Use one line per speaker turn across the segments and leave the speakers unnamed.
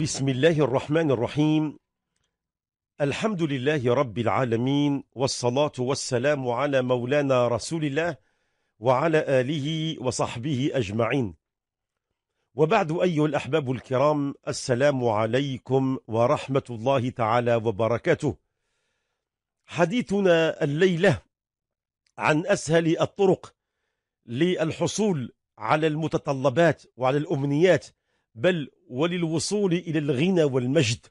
بسم الله الرحمن الرحيم الحمد لله رب العالمين والصلاة والسلام على مولانا رسول الله وعلى آله وصحبه أجمعين وبعد أيها الأحباب الكرام السلام عليكم ورحمة الله تعالى وبركاته حديثنا الليلة عن أسهل الطرق للحصول على المتطلبات وعلى الأمنيات بل وللوصول إلى الغنى والمجد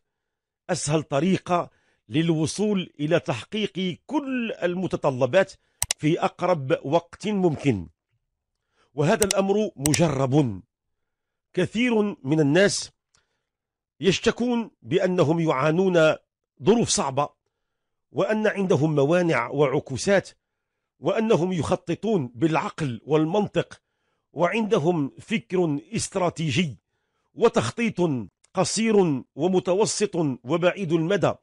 أسهل طريقة للوصول إلى تحقيق كل المتطلبات في أقرب وقت ممكن وهذا الأمر مجرب كثير من الناس يشتكون بأنهم يعانون ظروف صعبة وأن عندهم موانع وعكوسات وأنهم يخططون بالعقل والمنطق وعندهم فكر استراتيجي وتخطيط قصير ومتوسط وبعيد المدى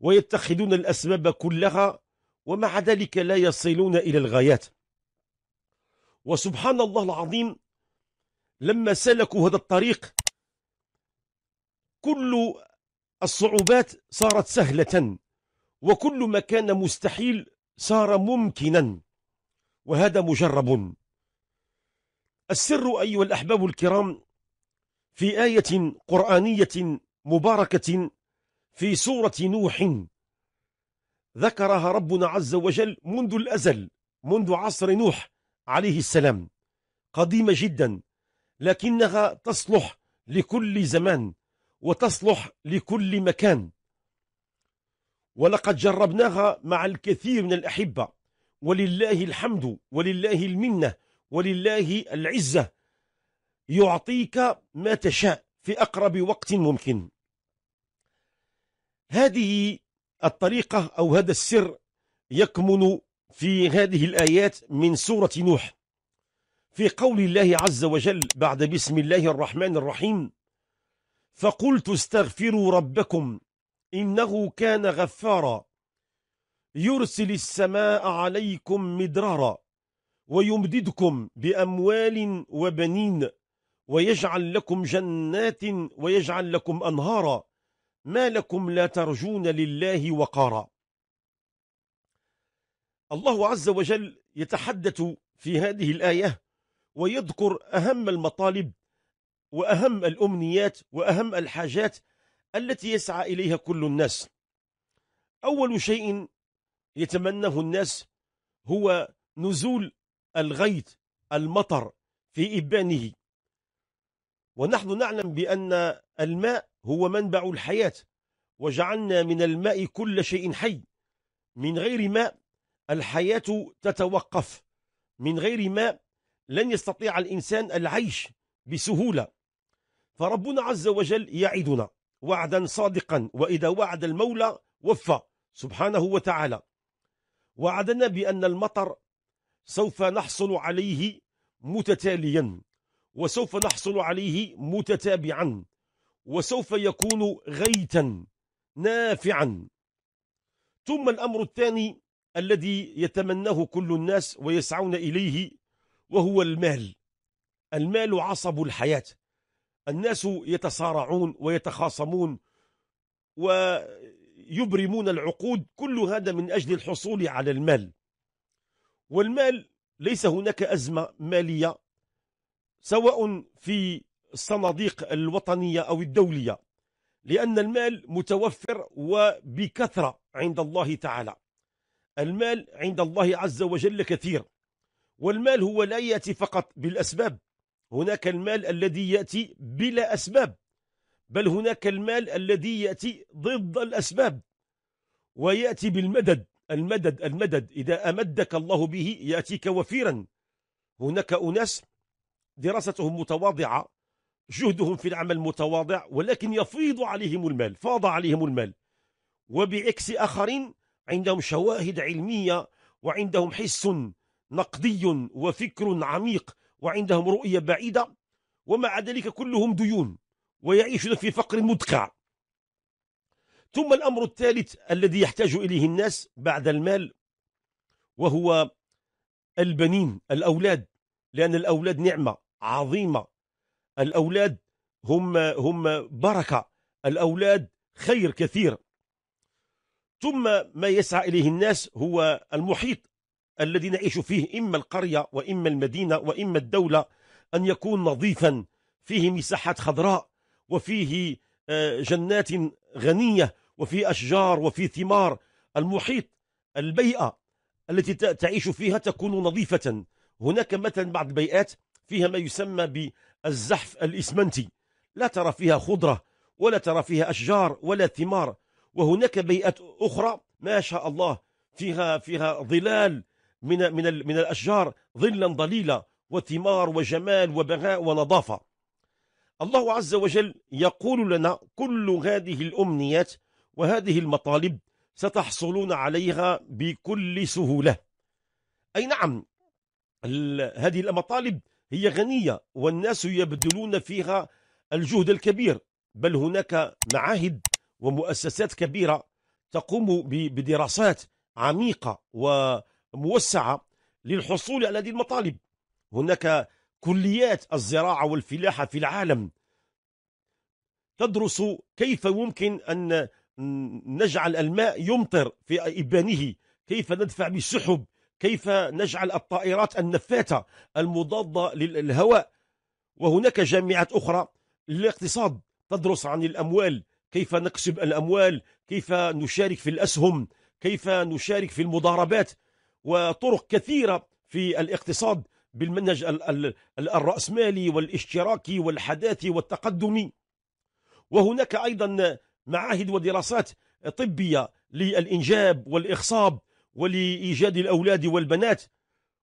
ويتخذون الأسباب كلها ومع ذلك لا يصلون إلى الغايات وسبحان الله العظيم لما سلكوا هذا الطريق كل الصعوبات صارت سهلة وكل ما كان مستحيل صار ممكنا وهذا مجرب السر أيها الأحباب الكرام في آية قرآنية مباركة في سورة نوح ذكرها ربنا عز وجل منذ الأزل منذ عصر نوح عليه السلام قديمة جدا لكنها تصلح لكل زمان وتصلح لكل مكان ولقد جربناها مع الكثير من الأحبة ولله الحمد ولله المنة ولله العزة يعطيك ما تشاء في أقرب وقت ممكن هذه الطريقة أو هذا السر يكمن في هذه الآيات من سورة نوح في قول الله عز وجل بعد بسم الله الرحمن الرحيم فقلت استغفروا ربكم إنه كان غفارا يرسل السماء عليكم مدرارا ويمددكم بأموال وبنين ويجعل لكم جنات ويجعل لكم أنهارا ما لكم لا ترجون لله وقارا الله عز وجل يتحدث في هذه الآية ويذكر أهم المطالب وأهم الأمنيات وأهم الحاجات التي يسعى إليها كل الناس أول شيء يتمناه الناس هو نزول الغيث المطر في إبانه ونحن نعلم بأن الماء هو منبع الحياة وجعلنا من الماء كل شيء حي من غير ماء الحياة تتوقف من غير ماء لن يستطيع الإنسان العيش بسهولة فربنا عز وجل يعدنا وعدا صادقا وإذا وعد المولى وفى سبحانه وتعالى وعدنا بأن المطر سوف نحصل عليه متتاليا وسوف نحصل عليه متتابعا وسوف يكون غيتا نافعا ثم الأمر الثاني الذي يتمناه كل الناس ويسعون إليه وهو المال المال عصب الحياة الناس يتصارعون ويتخاصمون ويبرمون العقود كل هذا من أجل الحصول على المال والمال ليس هناك أزمة مالية سواء في الصناديق الوطنية أو الدولية لأن المال متوفر وبكثرة عند الله تعالى المال عند الله عز وجل كثير والمال هو لا يأتي فقط بالأسباب هناك المال الذي يأتي بلا أسباب بل هناك المال الذي يأتي ضد الأسباب ويأتي بالمدد المدد المدد إذا أمدك الله به يأتيك وفيرا هناك أناس دراستهم متواضعة جهدهم في العمل متواضع ولكن يفيض عليهم المال فاض عليهم المال وبعكس آخرين عندهم شواهد علمية وعندهم حس نقدي وفكر عميق وعندهم رؤية بعيدة ومع ذلك كلهم ديون ويعيشون في فقر مدقع ثم الأمر الثالث الذي يحتاج إليه الناس بعد المال وهو البنين الأولاد لأن الأولاد نعمة عظيمة الأولاد هم هم بركة الأولاد خير كثير ثم ما يسعى إليه الناس هو المحيط الذي نعيش فيه إما القرية وإما المدينة وإما الدولة أن يكون نظيفا فيه مساحات خضراء وفيه آه، جنات غنية وفي أشجار وفي ثمار المحيط البيئة التي تعيش فيها تكون نظيفة هناك مثلا بعض البيئات فيها ما يسمى بالزحف الإسمنتي لا ترى فيها خضرة ولا ترى فيها أشجار ولا ثمار وهناك بيئات أخرى ما شاء الله فيها فيها ظلال من من من الأشجار ظلا ظليلا وثمار وجمال وبهاء ونظافة الله عز وجل يقول لنا كل هذه الأمنيات وهذه المطالب ستحصلون عليها بكل سهولة أي نعم هذه المطالب هي غنية والناس يبذلون فيها الجهد الكبير بل هناك معاهد ومؤسسات كبيرة تقوم بدراسات عميقة وموسعة للحصول على هذه المطالب هناك كليات الزراعة والفلاحة في العالم تدرس كيف يمكن أن نجعل الماء يمطر في إبانه كيف ندفع بالسحب كيف نجعل الطائرات النفاثة المضادة للهواء وهناك جامعات أخرى للاقتصاد تدرس عن الأموال كيف نكسب الأموال كيف نشارك في الأسهم كيف نشارك في المضاربات وطرق كثيرة في الاقتصاد بالمنهج الرأسمالي والاشتراكي والحداثي والتقدمي وهناك أيضا معاهد ودراسات طبية للإنجاب والإخصاب ولإيجاد الأولاد والبنات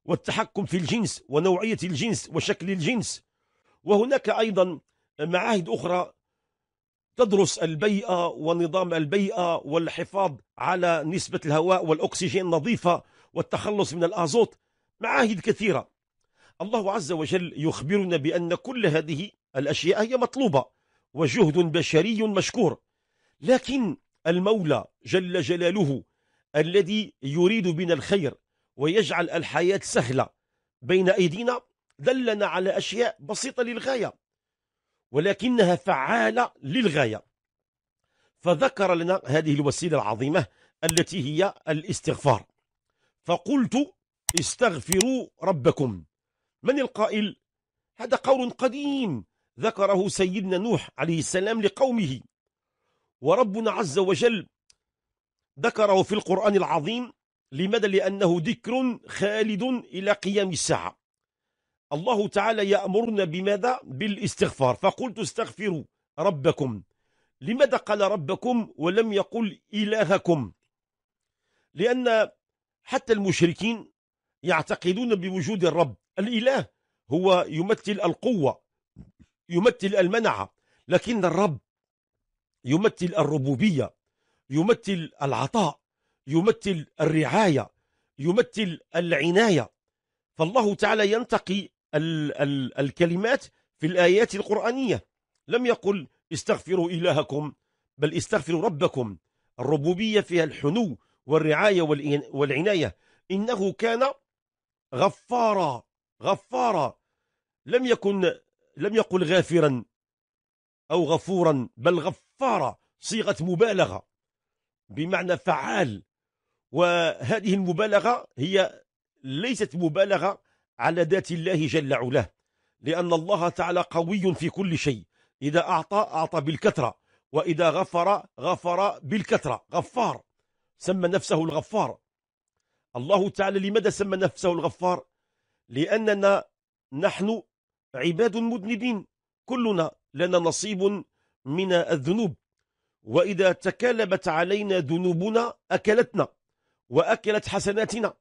والتحكم في الجنس ونوعية الجنس وشكل الجنس وهناك أيضا معاهد أخرى تدرس البيئة ونظام البيئة والحفاظ على نسبة الهواء والأكسجين النظيفة والتخلص من الأزوت معاهد كثيرة الله عز وجل يخبرنا بأن كل هذه الأشياء هي مطلوبة وجهد بشري مشكور لكن المولى جل جلاله الذي يريد بنا الخير ويجعل الحياة سهلة بين أيدينا دلنا على أشياء بسيطة للغاية ولكنها فعالة للغاية فذكر لنا هذه الوسيلة العظيمة التي هي الاستغفار فقلت استغفروا ربكم من القائل هذا قول قديم ذكره سيدنا نوح عليه السلام لقومه وربنا عز وجل ذكره في القرآن العظيم لماذا؟ لأنه ذكر خالد إلى قيام الساعة الله تعالى يأمرنا بماذا؟ بالاستغفار فقلت استغفروا ربكم لماذا قال ربكم ولم يقل إلهكم لأن حتى المشركين يعتقدون بوجود الرب الإله هو يمثل القوة يمثل المنعة لكن الرب يمثل الربوبية يمثل العطاء يمثل الرعاية يمثل العناية فالله تعالى ينتقي ال ال الكلمات في الآيات القرآنية لم يقل استغفروا إلهكم بل استغفروا ربكم الربوبية فيها الحنو والرعاية والعناية إنه كان غفارا غفارا لم يكن لم يقل غافرا أو غفورا بل غفارا صيغة مبالغة بمعنى فعال وهذه المبالغة هي ليست مبالغة على ذات الله جل علاه لأن الله تعالى قوي في كل شيء إذا أعطى أعطى بالكثرة وإذا غفر غفر بالكثرة غفار سمى نفسه الغفار الله تعالى لماذا سمى نفسه الغفار لأننا نحن عباد مذنبين كلنا لنا نصيب من الذنوب وإذا تكالبت علينا ذنوبنا أكلتنا وأكلت حسناتنا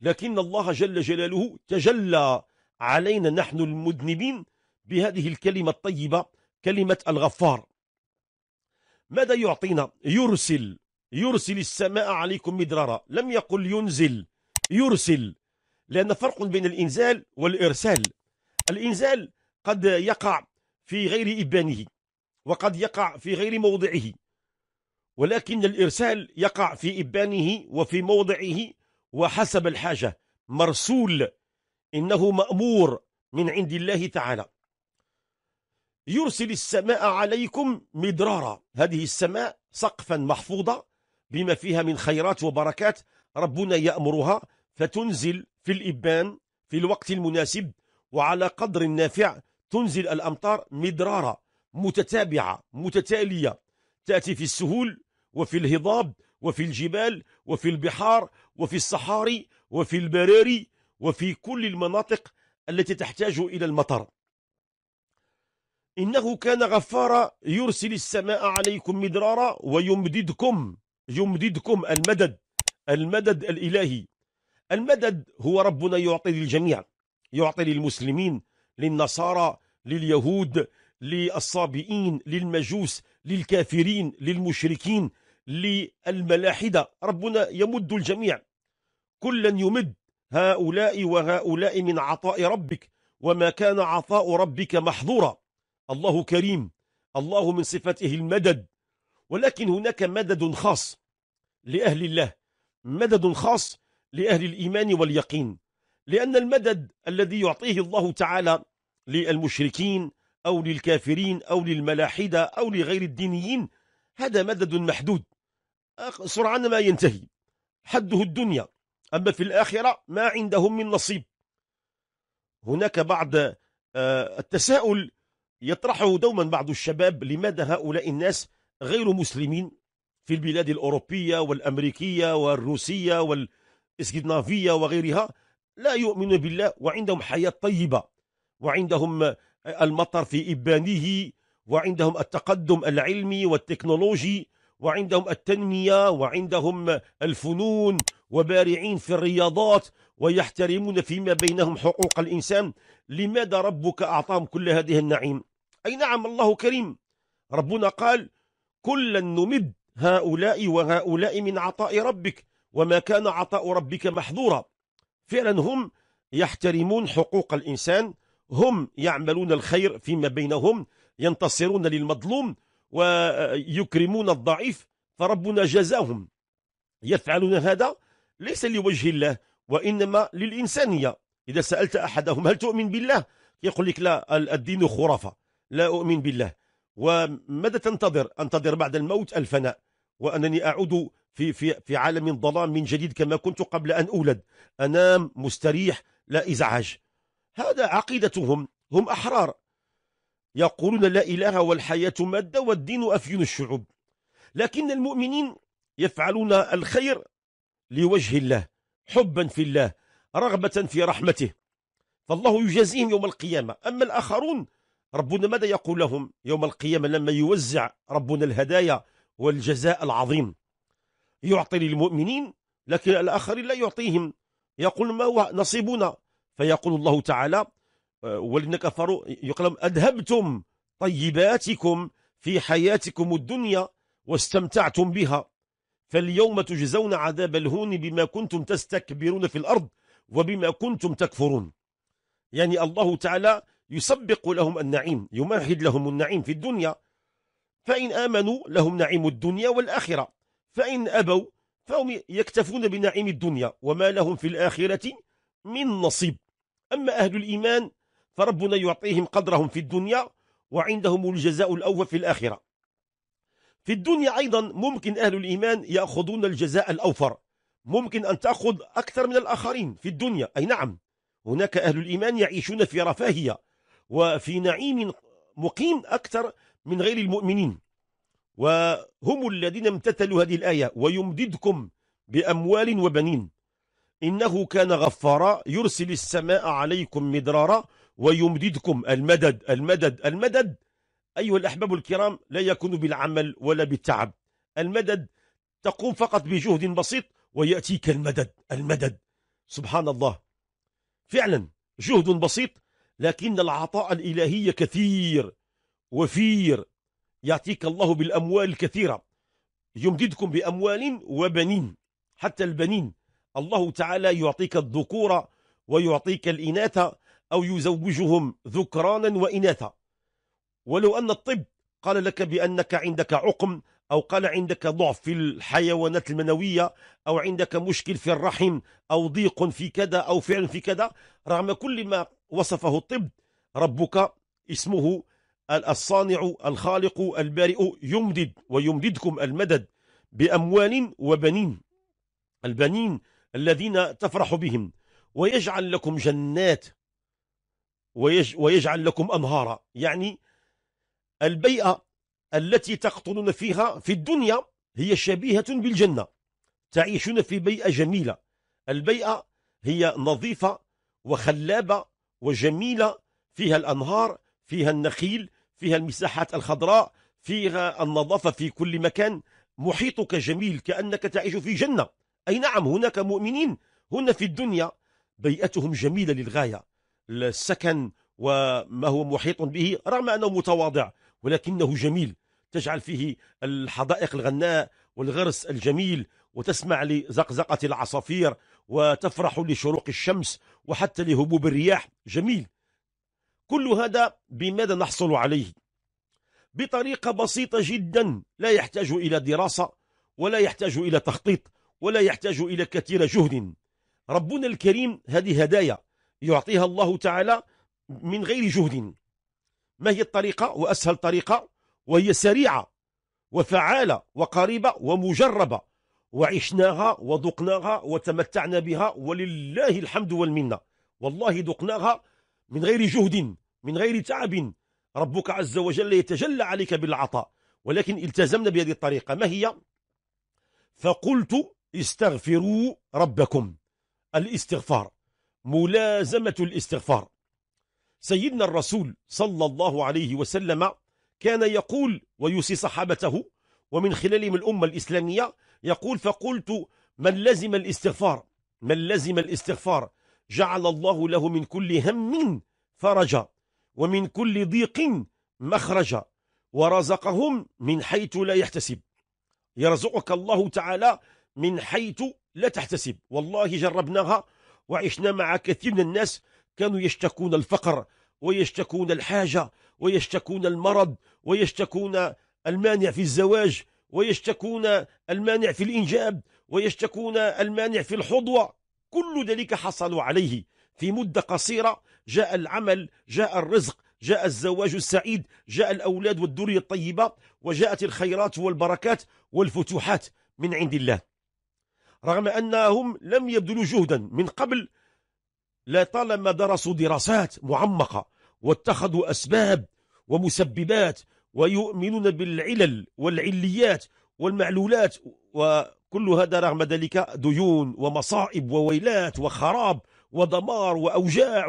لكن الله جل جلاله تجلى علينا نحن المذنبين بهذه الكلمة الطيبة كلمة الغفار ماذا يعطينا يرسل يرسل السماء عليكم مدرارا لم يقل ينزل يرسل لأن فرق بين الإنزال والإرسال الإنزال قد يقع في غير إبانه وقد يقع في غير موضعه ولكن الإرسال يقع في إبانه وفي موضعه وحسب الحاجة مرسول إنه مأمور من عند الله تعالى يرسل السماء عليكم مدرارا هذه السماء سقفا محفوظة بما فيها من خيرات وبركات ربنا يأمرها فتنزل في الإبان في الوقت المناسب وعلى قدر نافع تنزل الأمطار مدرارا متتابعة متتالية تأتي في السهول وفي الهضاب وفي الجبال وفي البحار وفي الصحاري وفي البراري وفي كل المناطق التي تحتاج إلى المطر إنه كان غفارا يرسل السماء عليكم مدرارا ويمددكم يمددكم المدد المدد الإلهي المدد هو ربنا يعطي للجميع يعطي للمسلمين للنصارى لليهود للصابئين للمجوس للكافرين للمشركين للملاحدة ربنا يمد الجميع كلا يمد هؤلاء وهؤلاء من عطاء ربك وما كان عطاء ربك محظورا الله كريم الله من صفته المدد ولكن هناك مدد خاص لأهل الله مدد خاص لأهل الإيمان واليقين لأن المدد الذي يعطيه الله تعالى للمشركين أو للكافرين أو للملاحدة أو لغير الدينيين هذا مدد محدود سرعان ما ينتهي حده الدنيا أما في الآخرة ما عندهم من نصيب هناك بعض آه، التساؤل يطرحه دوما بعض الشباب لماذا هؤلاء الناس غير مسلمين في البلاد الأوروبية والأمريكية والروسية والإسكندنافية وغيرها لا يؤمنون بالله وعندهم حياة طيبة وعندهم آه، المطر في إبانه وعندهم التقدم العلمي والتكنولوجي وعندهم التنمية وعندهم الفنون وبارعين في الرياضات ويحترمون فيما بينهم حقوق الإنسان لماذا ربك أعطاهم كل هذه النعيم أي نعم الله كريم ربنا قال كلا نمد هؤلاء وهؤلاء من عطاء ربك وما كان عطاء ربك محظورا فعلا هم يحترمون حقوق الإنسان هم يعملون الخير فيما بينهم ينتصرون للمظلوم ويكرمون الضعيف فربنا جزاهم يفعلون هذا ليس لوجه الله وإنما للإنسانية إذا سألت أحدهم هل تؤمن بالله يقول لك لا الدين خرافة لا أؤمن بالله وماذا تنتظر أنتظر بعد الموت الفناء وأنني أعود في, في, في عالم ظلام من جديد كما كنت قبل أن أولد أنام مستريح لا إزعاج هذا عقيدتهم هم أحرار يقولون لا إله والحياة مادة والدين أفيون الشعوب لكن المؤمنين يفعلون الخير لوجه الله حبا في الله رغبة في رحمته فالله يجازيهم يوم القيامة أما الآخرون ربنا ماذا يقول لهم يوم القيامة لما يوزع ربنا الهدايا والجزاء العظيم يعطي للمؤمنين لكن الآخرين لا يعطيهم يقول ما هو نصيبنا فيقول الله تعالى والذين كفروا يقلم أذهبتم طيباتكم في حياتكم الدنيا واستمتعتم بها فاليوم تجزون عذاب الهون بما كنتم تستكبرون في الأرض وبما كنتم تكفرون يعني الله تعالى يسبق لهم النعيم يمهد لهم النعيم في الدنيا فإن آمنوا لهم نعيم الدنيا والآخرة فإن أبوا فهم يكتفون بنعيم الدنيا وما لهم في الآخرة من نصيب أما أهل الإيمان فربنا يعطيهم قدرهم في الدنيا وعندهم الجزاء الأول في الآخرة في الدنيا أيضا ممكن أهل الإيمان يأخذون الجزاء الأوفر ممكن أن تأخذ أكثر من الآخرين في الدنيا أي نعم هناك أهل الإيمان يعيشون في رفاهية وفي نعيم مقيم أكثر من غير المؤمنين وهم الذين امتثلوا هذه الآية ويمددكم بأموال وبنين إنه كان غفارا يرسل السماء عليكم مدرارا ويمددكم المدد المدد المدد أيها الأحباب الكرام لا يكون بالعمل ولا بالتعب المدد تقوم فقط بجهد بسيط ويأتيك المدد المدد سبحان الله فعلا جهد بسيط لكن العطاء الإلهي كثير وفير يعطيك الله بالأموال الكثيرة يمددكم بأموال وبنين حتى البنين الله تعالى يعطيك الذكور ويعطيك الإناث أو يزوجهم ذكرانا وإناثا ولو أن الطب قال لك بأنك عندك عقم أو قال عندك ضعف في الحيوانات المنوية أو عندك مشكل في الرحم أو ضيق في كذا أو فعل في كذا رغم كل ما وصفه الطب ربك اسمه الصانع الخالق البارئ يمدد ويمددكم المدد بأموال وبنين البنين الذين تفرح بهم ويجعل لكم جنات ويج ويجعل لكم أنهارا يعني البيئة التي تقطنون فيها في الدنيا هي شبيهة بالجنة تعيشون في بيئة جميلة البيئة هي نظيفة وخلابة وجميلة فيها الأنهار فيها النخيل فيها المساحات الخضراء فيها النظافة في كل مكان محيطك جميل كأنك تعيش في جنة أي نعم هناك مؤمنين هنا في الدنيا بيئتهم جميلة للغاية السكن وما هو محيط به رغم أنه متواضع ولكنه جميل تجعل فيه الحدائق الغناء والغرس الجميل وتسمع لزقزقة العصافير وتفرح لشروق الشمس وحتى لهبوب الرياح جميل كل هذا بماذا نحصل عليه بطريقة بسيطة جدا لا يحتاج إلى دراسة ولا يحتاج إلى تخطيط ولا يحتاج إلى كثير جهد ربنا الكريم هذه هدايا يعطيها الله تعالى من غير جهد ما هي الطريقة وأسهل طريقة وهي سريعة وفعالة وقريبة ومجربة وعشناها وذقناها وتمتعنا بها ولله الحمد والمنة والله ذقناها من غير جهد من غير تعب ربك عز وجل يتجلى عليك بالعطاء ولكن التزمنا بهذه الطريقة ما هي؟ فقلت استغفروا ربكم الاستغفار ملازمة الاستغفار سيدنا الرسول صلى الله عليه وسلم كان يقول ويوصي صحابته ومن خلالهم الأمة الإسلامية يقول فقلت من لزم الاستغفار من لزم الاستغفار جعل الله له من كل هم فرجا ومن كل ضيق مخرجا ورزقهم من حيث لا يحتسب يرزقك الله تعالى من حيث لا تحتسب والله جربناها وعشنا مع كثير من الناس كانوا يشتكون الفقر ويشتكون الحاجة ويشتكون المرض ويشتكون المانع في الزواج ويشتكون المانع في الإنجاب ويشتكون المانع في الحضوة كل ذلك حصلوا عليه في مدة قصيرة جاء العمل جاء الرزق جاء الزواج السعيد جاء الأولاد والدرية الطيبة وجاءت الخيرات والبركات والفتوحات من عند الله رغم أنهم لم يبذلوا جهدا من قبل لطالما درسوا دراسات معمقة واتخذوا أسباب ومسببات ويؤمنون بالعلل والعليات والمعلولات وكل هذا رغم ذلك ديون ومصائب وويلات وخراب ودمار وأوجاع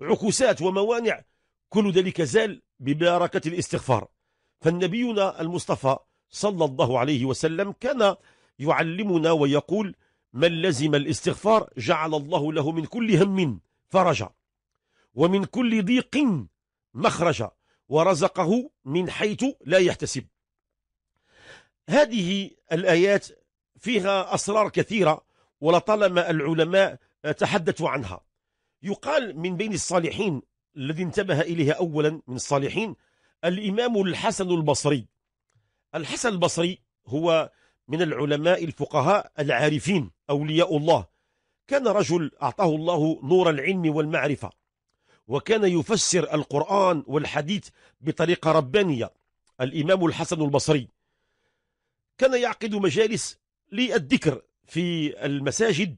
وعكوسات وموانع كل ذلك زال ببركة الاستغفار فالنبينا المصطفى صلى الله عليه وسلم كان يعلمنا ويقول من لزم الاستغفار جعل الله له من كل هم فرجا ومن كل ضيق مخرجا ورزقه من حيث لا يحتسب هذه الآيات فيها أسرار كثيرة ولطالما العلماء تحدثوا عنها يقال من بين الصالحين الذي انتبه إليها أولا من الصالحين الإمام الحسن البصري الحسن البصري هو من العلماء الفقهاء العارفين أولياء الله كان رجل أعطاه الله نور العلم والمعرفة وكان يفسر القرآن والحديث بطريقة ربانية الإمام الحسن البصري كان يعقد مجالس للذكر في المساجد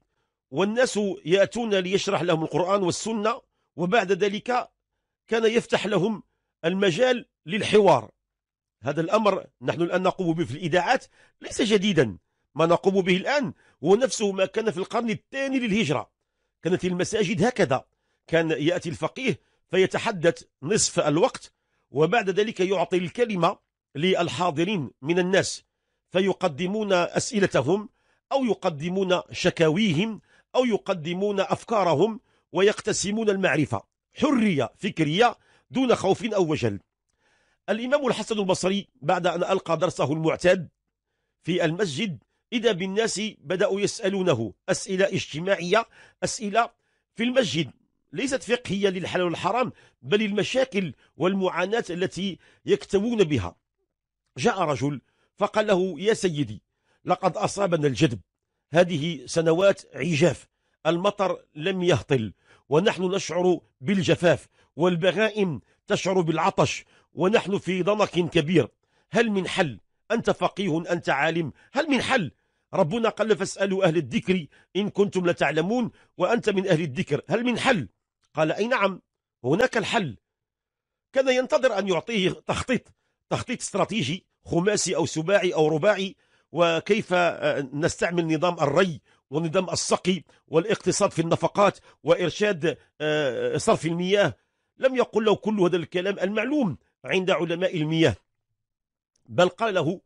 والناس يأتون ليشرح لهم القرآن والسنة وبعد ذلك كان يفتح لهم المجال للحوار هذا الأمر نحن الآن نقوم به في الإذاعات ليس جديدا ما نقوم به الآن هو نفسه ما كان في القرن الثاني للهجرة كانت المساجد هكذا كان يأتي الفقيه فيتحدث نصف الوقت وبعد ذلك يعطي الكلمة للحاضرين من الناس فيقدمون أسئلتهم أو يقدمون شكاويهم أو يقدمون أفكارهم ويقتسمون المعرفة حرية فكرية دون خوف أو وجل الإمام الحسن البصري بعد أن ألقى درسه المعتاد في المسجد إذا بالناس بدأوا يسألونه أسئلة اجتماعية أسئلة في المسجد ليست فقهية للحلال والحرام بل المشاكل والمعاناة التي يكتوون بها جاء رجل فقال له يا سيدي لقد أصابنا الجدب هذه سنوات عجاف المطر لم يهطل ونحن نشعر بالجفاف والبغائم تشعر بالعطش ونحن في ضنك كبير هل من حل أنت فقيه أنت عالم هل من حل ربنا قال فاسألوا أهل الذكر إن كنتم لتعلمون وأنت من أهل الذكر هل من حل قال أي نعم هناك الحل كان ينتظر أن يعطيه تخطيط تخطيط استراتيجي خماسي أو سباعي أو رباعي وكيف آه، نستعمل نظام الري ونظام السقي والاقتصاد في النفقات وإرشاد آه، صرف المياه لم يقل له كل هذا الكلام المعلوم عند علماء المياه بل قال له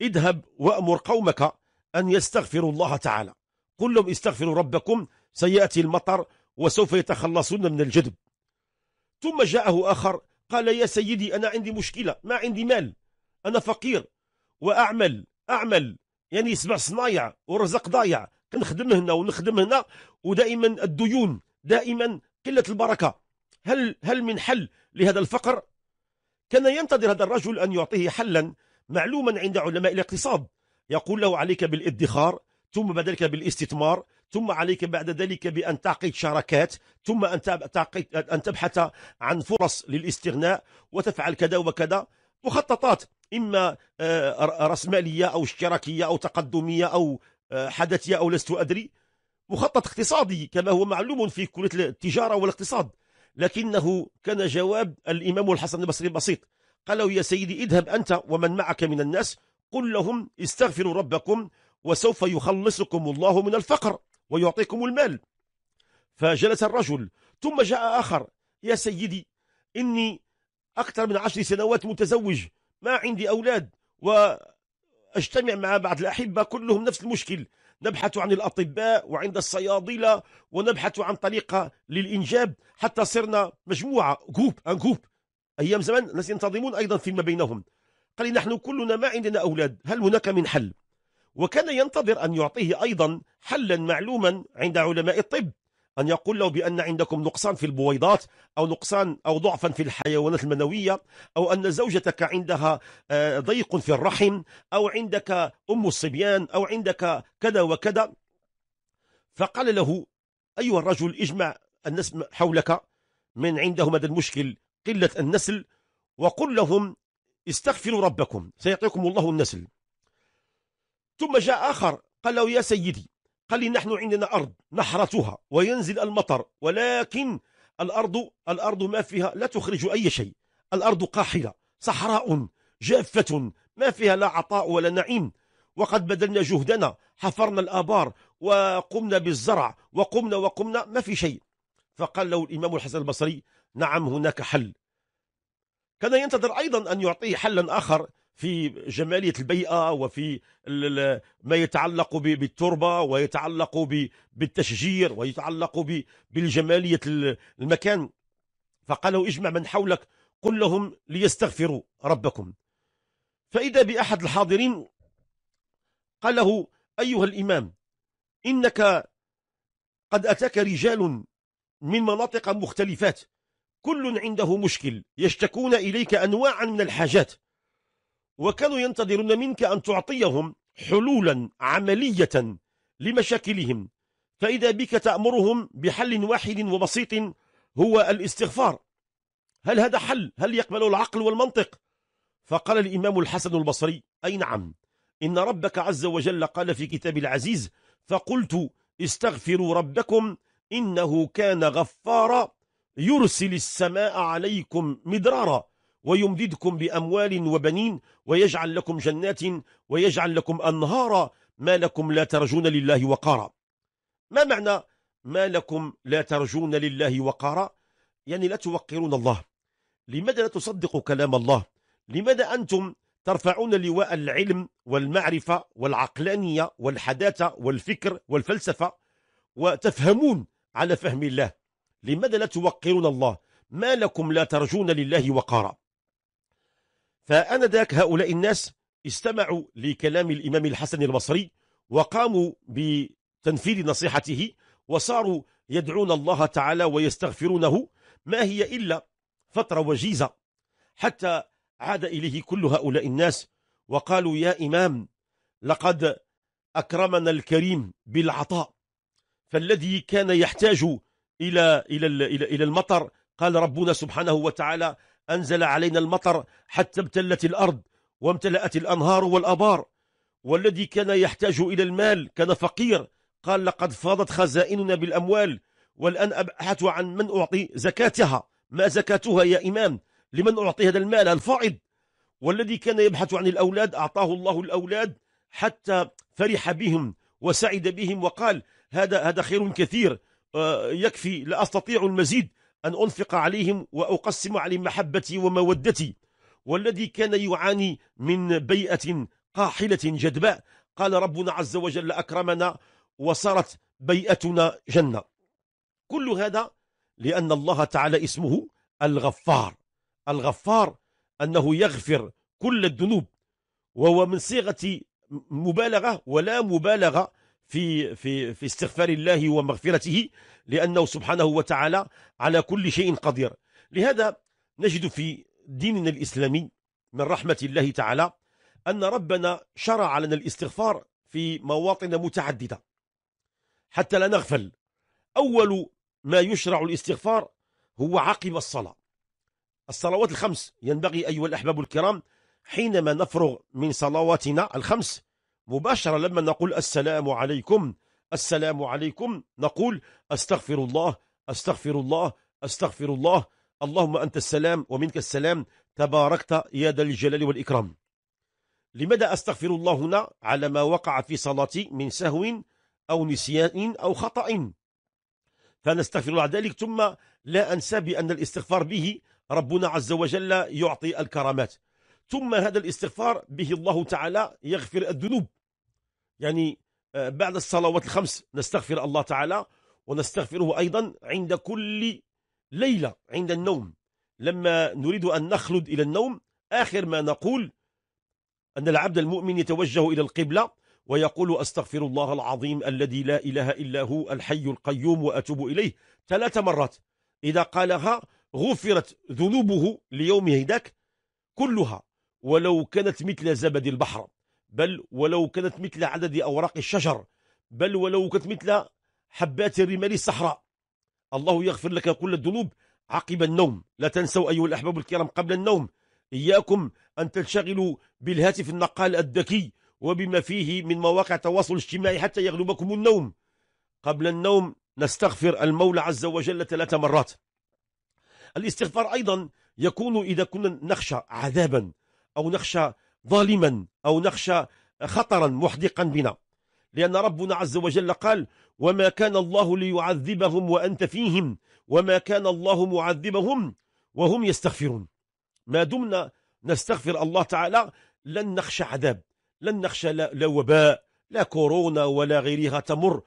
اذهب وأمر قومك أن يستغفروا الله تعالى قل لهم استغفروا ربكم سيأتي المطر وسوف يتخلصون من الجذب ثم جاءه آخر قال يا سيدي أنا عندي مشكلة ما عندي مال أنا فقير وأعمل أعمل يعني سبع صنايع ورزق ضايع كنخدم هنا ونخدم هنا ودائما الديون دائما قلة البركة هل هل من حل لهذا الفقر كان ينتظر هذا الرجل أن يعطيه حلا معلوما عند علماء الاقتصاد يقول له عليك بالادخار ثم بعد ذلك بالاستثمار ثم عليك بعد ذلك بأن تعقد شراكات ثم أن أن تبحث عن فرص للاستغناء وتفعل كذا وكذا مخططات إما آه، رأسمالية أو اشتراكية أو تقدمية أو آه، حدثية أو لست أدري مخطط اقتصادي كما هو معلوم في كلية التجارة والاقتصاد لكنه كان جواب الإمام الحسن البصري بسيط له يا سيدي اذهب أنت ومن معك من الناس قل لهم استغفروا ربكم وسوف يخلصكم الله من الفقر ويعطيكم المال فجلس الرجل ثم جاء آخر يا سيدي إني أكثر من عشر سنوات متزوج ما عندي أولاد وأجتمع مع بعض الأحبة كلهم نفس المشكل نبحث عن الأطباء وعند الصيادلة ونبحث عن طريقة للإنجاب حتى صرنا مجموعة جروب أن جروب أيام زمان الناس ينتظمون أيضا فيما بينهم قال نحن كلنا ما عندنا أولاد هل هناك من حل وكان ينتظر أن يعطيه أيضا حلا معلوما عند علماء الطب أن يقول له بأن عندكم نقصان في البويضات أو نقصان أو ضعفا في الحيوانات المنوية أو أن زوجتك عندها آه، ضيق في الرحم أو عندك أم الصبيان أو عندك كذا وكذا فقال له أيها الرجل اجمع الناس حولك من عندهم هذا المشكل قلة النسل وقل لهم استغفروا ربكم سيعطيكم الله النسل ثم جاء آخر قال له يا سيدي قال لي نحن عندنا أرض نحرتها وينزل المطر ولكن الأرض الأرض ما فيها لا تخرج أي شيء الأرض قاحلة صحراء جافة ما فيها لا عطاء ولا نعيم وقد بذلنا جهدنا حفرنا الآبار وقمنا بالزرع وقمنا وقمنا ما في شيء فقال له الإمام الحسن البصري نعم هناك حل كان ينتظر أيضا أن يعطيه حلا آخر في جمالية البيئة وفي ما يتعلق بالتربة ويتعلق بالتشجير ويتعلق بالجمالية المكان فقالوا اجمع من حولك قل لهم ليستغفروا ربكم فإذا بأحد الحاضرين قال له أيها الإمام إنك قد أتاك رجال من مناطق مختلفات كل عنده مشكل يشتكون إليك أنواعا من الحاجات وكانوا ينتظرون منك أن تعطيهم حلولا عملية لمشاكلهم فإذا بك تأمرهم بحل واحد وبسيط هو الاستغفار هل هذا حل؟ هل يقبله العقل والمنطق؟ فقال الإمام الحسن البصري أي نعم إن ربك عز وجل قال في كتاب العزيز فقلت استغفروا ربكم إنه كان غفارا يرسل السماء عليكم مدرارا ويمددكم بأموال وبنين ويجعل لكم جنات ويجعل لكم أنهارا ما لكم لا ترجون لله وقارا ما معنى ما لكم لا ترجون لله وقارا يعني لا توقرون الله لماذا لا تصدقوا كلام الله لماذا أنتم ترفعون لواء العلم والمعرفة والعقلانية والحداثة والفكر والفلسفة وتفهمون على فهم الله لماذا لا توقرون الله ما لكم لا ترجون لله وقارا فأنذاك هؤلاء الناس استمعوا لكلام الإمام الحسن البصري وقاموا بتنفيذ نصيحته وصاروا يدعون الله تعالى ويستغفرونه ما هي إلا فترة وجيزة حتى عاد إليه كل هؤلاء الناس وقالوا يا إمام لقد أكرمنا الكريم بالعطاء فالذي كان يحتاج إلى, إلى, إلى, إلى المطر قال ربنا سبحانه وتعالى أنزل علينا المطر حتى امتلت الأرض وامتلأت الأنهار والأبار والذي كان يحتاج إلى المال كان فقير قال لقد فاضت خزائننا بالأموال والآن أبحث عن من أعطي زكاتها ما زكاتها يا إمام لمن أعطي هذا المال الفائض والذي كان يبحث عن الأولاد أعطاه الله الأولاد حتى فرح بهم وسعد بهم وقال هذا هذا خير كثير آه، يكفي لا أستطيع المزيد أن أنفق عليهم وأقسم عليهم محبتي ومودتي والذي كان يعاني من بيئة قاحلة جدباء قال ربنا عز وجل أكرمنا وصارت بيئتنا جنة كل هذا لأن الله تعالى اسمه الغفار الغفار أنه يغفر كل الذنوب وهو من صيغة مبالغة ولا مبالغة في, في, في استغفار الله ومغفرته لأنه سبحانه وتعالى على كل شيء قدير لهذا نجد في ديننا الإسلامي من رحمة الله تعالى أن ربنا شرع لنا الاستغفار في مواطن متعددة حتى لا نغفل أول ما يشرع الاستغفار هو عقب الصلاة الصلوات الخمس ينبغي أيها الأحباب الكرام حينما نفرغ من صلواتنا الخمس مباشرة لما نقول السلام عليكم السلام عليكم نقول استغفر الله استغفر الله استغفر الله اللهم أنت السلام ومنك السلام تباركت يا ذا الجلال والإكرام لماذا أستغفر الله هنا على ما وقع في صلاتي من سهو أو نسيان أو خطأ فنستغفر الله ذلك ثم لا أنسى بأن الاستغفار به ربنا عز وجل يعطي الكرامات ثم هذا الاستغفار به الله تعالى يغفر الذنوب يعني آه، بعد الصلوات الخمس نستغفر الله تعالى ونستغفره أيضا عند كل ليلة عند النوم لما نريد أن نخلد إلى النوم آخر ما نقول أن العبد المؤمن يتوجه إلى القبلة ويقول أستغفر الله العظيم الذي لا إله إلا هو الحي القيوم وأتوب إليه ثلاث مرات إذا قالها غفرت ذنوبه ليوم هداك كلها ولو كانت مثل زبد البحر بل ولو كانت مثل عدد أوراق الشجر بل ولو كانت مثل حبات رمال الصحراء الله يغفر لك كل الذنوب عقب النوم لا تنسوا أيها الأحباب الكرام قبل النوم إياكم أن تنشغلوا بالهاتف النقال الذكي وبما فيه من مواقع التواصل الاجتماعي حتى يغلبكم النوم قبل النوم نستغفر المولى عز وجل ثلاث مرات الاستغفار أيضا يكون إذا كنا نخشى عذابا أو نخشى ظالما أو نخشى خطرا محدقا بنا لأن ربنا عز وجل قال وما كان الله ليعذبهم وأنت فيهم وما كان الله معذبهم وهم يستغفرون ما دمنا نستغفر الله تعالى لن نخشى عذاب لن نخشى لا, وباء لا كورونا ولا غيرها تمر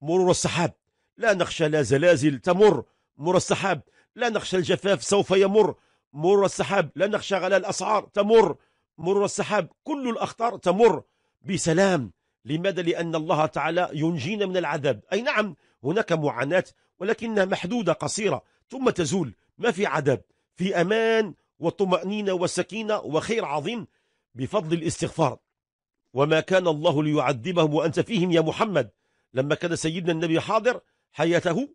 مرور السحاب لا نخشى لا زلازل تمر مر السحاب لا نخشى الجفاف سوف يمر مر السحاب لا نخشى غلاء الأسعار تمر مرور السحاب كل الأخطار تمر بسلام لماذا؟ لأن الله تعالى ينجينا من العذاب أي نعم هناك معاناة ولكنها محدودة قصيرة ثم تزول ما في عذاب في أمان وطمأنينة وسكينة وخير عظيم بفضل الاستغفار وما كان الله ليعذبهم وأنت فيهم يا محمد لما كان سيدنا النبي حاضر حياته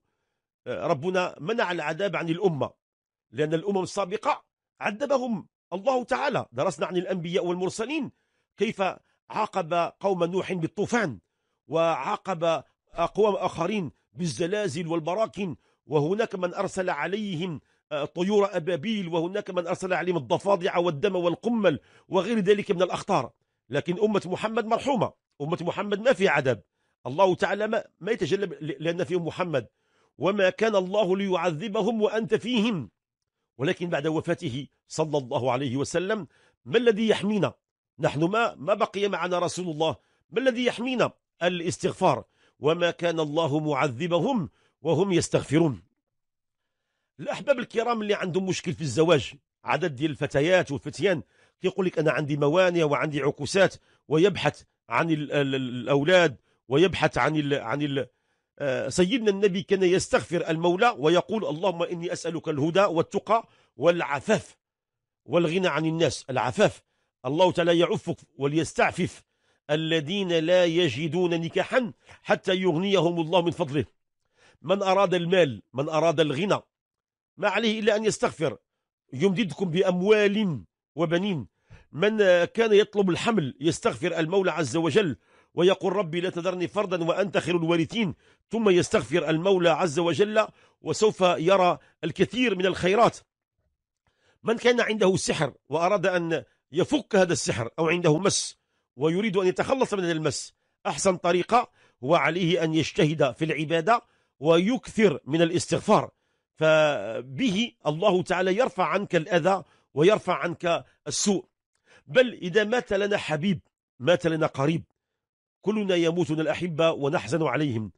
آه، ربنا منع العذاب عن الأمة لأن الأمم السابقة عذبهم الله تعالى درسنا عن الأنبياء والمرسلين كيف عاقب قوم نوح بالطوفان وعاقب أقوام آخرين بالزلازل والبراكين وهناك من أرسل عليهم آه، طيور أبابيل وهناك من أرسل عليهم الضفادع والدم والقمل وغير ذلك من الأخطار لكن أمة محمد مرحومة أمة محمد ما في عذاب الله تعالى ما, ما يتجلى لأن فيهم محمد وما كان الله ليعذبهم وأنت فيهم ولكن بعد وفاته صلى الله عليه وسلم ما الذي يحمينا نحن ما ما بقي معنا رسول الله ما الذي يحمينا الاستغفار وما كان الله معذبهم وهم يستغفرون الأحباب الكرام اللي عندهم مشكل في الزواج عدد ديال الفتيات والفتيان كيقول لك أنا عندي موانع وعندي عكوسات ويبحث عن الأولاد ويبحث عن الـ عن ال آه، سيدنا النبي كان يستغفر المولى ويقول اللهم إني أسألك الهدى والتقى والعفاف والغنى عن الناس العفاف الله تعالى يعفك وليستعفف الذين لا يجدون نكاحا حتى يغنيهم الله من فضله من أراد المال من أراد الغنى ما عليه إلا أن يستغفر يمددكم بأموال وبنين من آه، كان يطلب الحمل يستغفر المولى عز وجل ويقول ربي لا تذرني فردا وأنت خير الوارثين ثم يستغفر المولى عز وجل وسوف يرى الكثير من الخيرات من كان عنده سحر وأراد أن يفك هذا السحر أو عنده مس ويريد أن يتخلص من المس أحسن طريقة وعليه أن يجتهد في العبادة ويكثر من الاستغفار فبه الله تعالى يرفع عنك الأذى ويرفع عنك السوء بل إذا مات لنا حبيب مات لنا قريب كلنا يموتنا الأحبة ونحزن عليهم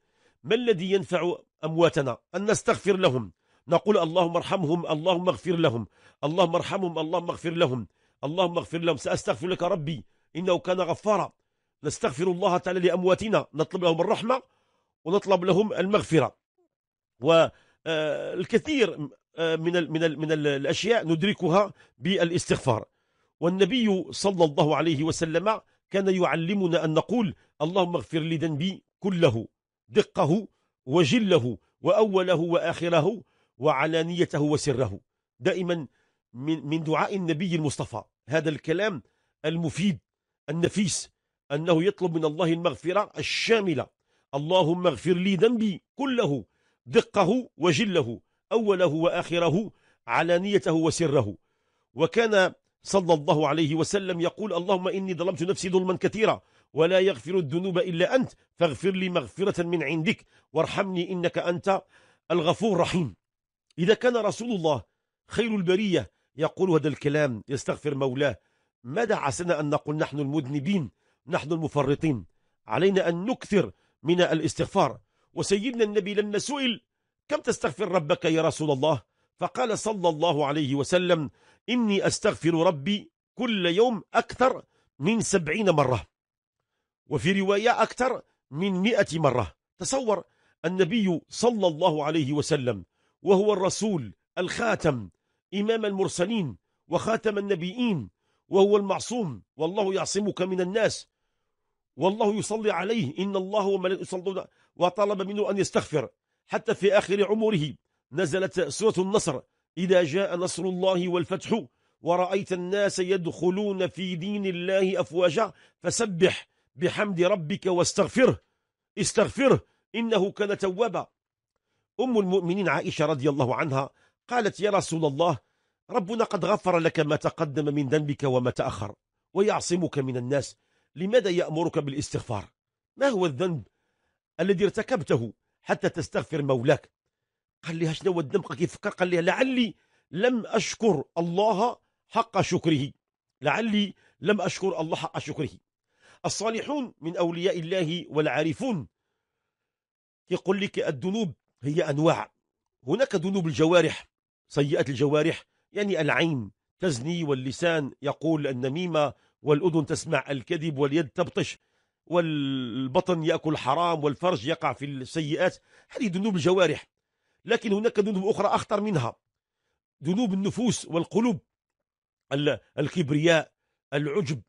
ما الذي ينفع أمواتنا أن نستغفر لهم نقول اللهم ارحمهم اللهم اغفر لهم اللهم ارحمهم اللهم اغفر لهم اللهم اغفر لهم سأستغفر لك ربي إنه كان غفارا نستغفر الله تعالى لأمواتنا نطلب لهم الرحمة ونطلب لهم المغفرة والكثير من من من الأشياء ندركها بالاستغفار والنبي صلى الله عليه وسلم كان يعلمنا أن نقول اللهم اغفر لي ذنبي كله دقه وجله وأوله وآخره وعلانيته وسره دائما من, من دعاء النبي المصطفى هذا الكلام المفيد النفيس أنه يطلب من الله المغفرة الشاملة اللهم اغفر لي ذنبي كله دقه وجله أوله وآخره علانيته وسره وكان صلى الله عليه وسلم يقول اللهم إني ظلمت نفسي ظلما كثيرا ولا يغفر الذنوب إلا أنت فاغفر لي مغفرة من عندك وارحمني إنك أنت الغفور الرحيم إذا كان رسول الله خير البرية يقول هذا الكلام يستغفر مولاه ماذا عسنا أن نقول نحن المذنبين نحن المفرطين علينا أن نكثر من الاستغفار وسيدنا النبي لما سئل كم تستغفر ربك يا رسول الله فقال صلى الله عليه وسلم إني أستغفر ربي كل يوم أكثر من سبعين مرة وفي رواية أكثر من مئة مرة تصور النبي صلى الله عليه وسلم وهو الرسول الخاتم إمام المرسلين وخاتم النبيين وهو المعصوم والله يعصمك من الناس والله يصلي عليه إن الله وملائكته يصلون وطلب منه أن يستغفر حتى في آخر عمره نزلت سورة النصر إذا جاء نصر الله والفتح ورأيت الناس يدخلون في دين الله أفواجا فسبح بحمد ربك واستغفره استغفره إنه كان توابا أم المؤمنين عائشة رضي الله عنها قالت يا رسول الله ربنا قد غفر لك ما تقدم من ذنبك وما تأخر ويعصمك من الناس لماذا يأمرك بالاستغفار ما هو الذنب الذي ارتكبته حتى تستغفر مولاك قال لها شنو بقى كيفكر قال لها لعلي لم اشكر الله حق شكره لعلي لم اشكر الله حق شكره الصالحون من اولياء الله والعارفون يقول لك الذنوب هي انواع هناك ذنوب الجوارح سيئات الجوارح يعني العين تزني واللسان يقول النميمه والاذن تسمع الكذب واليد تبطش والبطن يأكل حرام والفرج يقع في السيئات هذه ذنوب الجوارح لكن هناك ذنوب أخرى أخطر منها ذنوب النفوس والقلوب الكبرياء العجب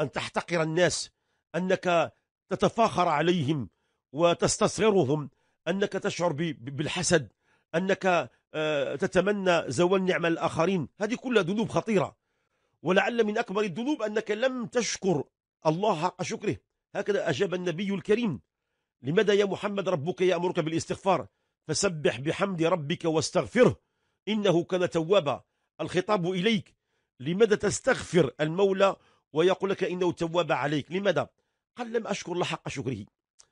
أن تحتقر الناس أنك تتفاخر عليهم وتستصغرهم أنك تشعر بالحسد أنك آه، تتمنى زوال نعم الآخرين هذه كلها ذنوب خطيرة ولعل من أكبر الذنوب أنك لم تشكر الله حق شكره هكذا أجاب النبي الكريم لماذا يا محمد ربك يأمرك بالاستغفار فسبح بحمد ربك واستغفره إنه كان توابا الخطاب إليك لماذا تستغفر المولى ويقول لك إنه تواب عليك لماذا؟ قال لم أشكر حق شكره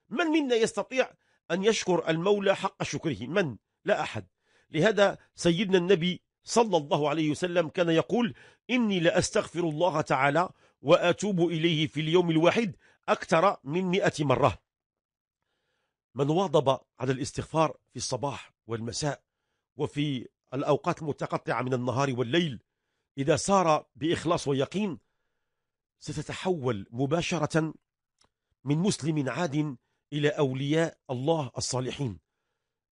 من منا يستطيع أن يشكر المولى حق شكره من؟ لا أحد لهذا سيدنا النبي صلى الله عليه وسلم كان يقول إني لأستغفر الله تعالى وأتوب إليه في اليوم الواحد أكثر من مئة مرة من واظب على الاستغفار في الصباح والمساء وفي الأوقات المتقطعة من النهار والليل إذا سار بإخلاص ويقين ستتحول مباشرة من مسلم عاد إلى أولياء الله الصالحين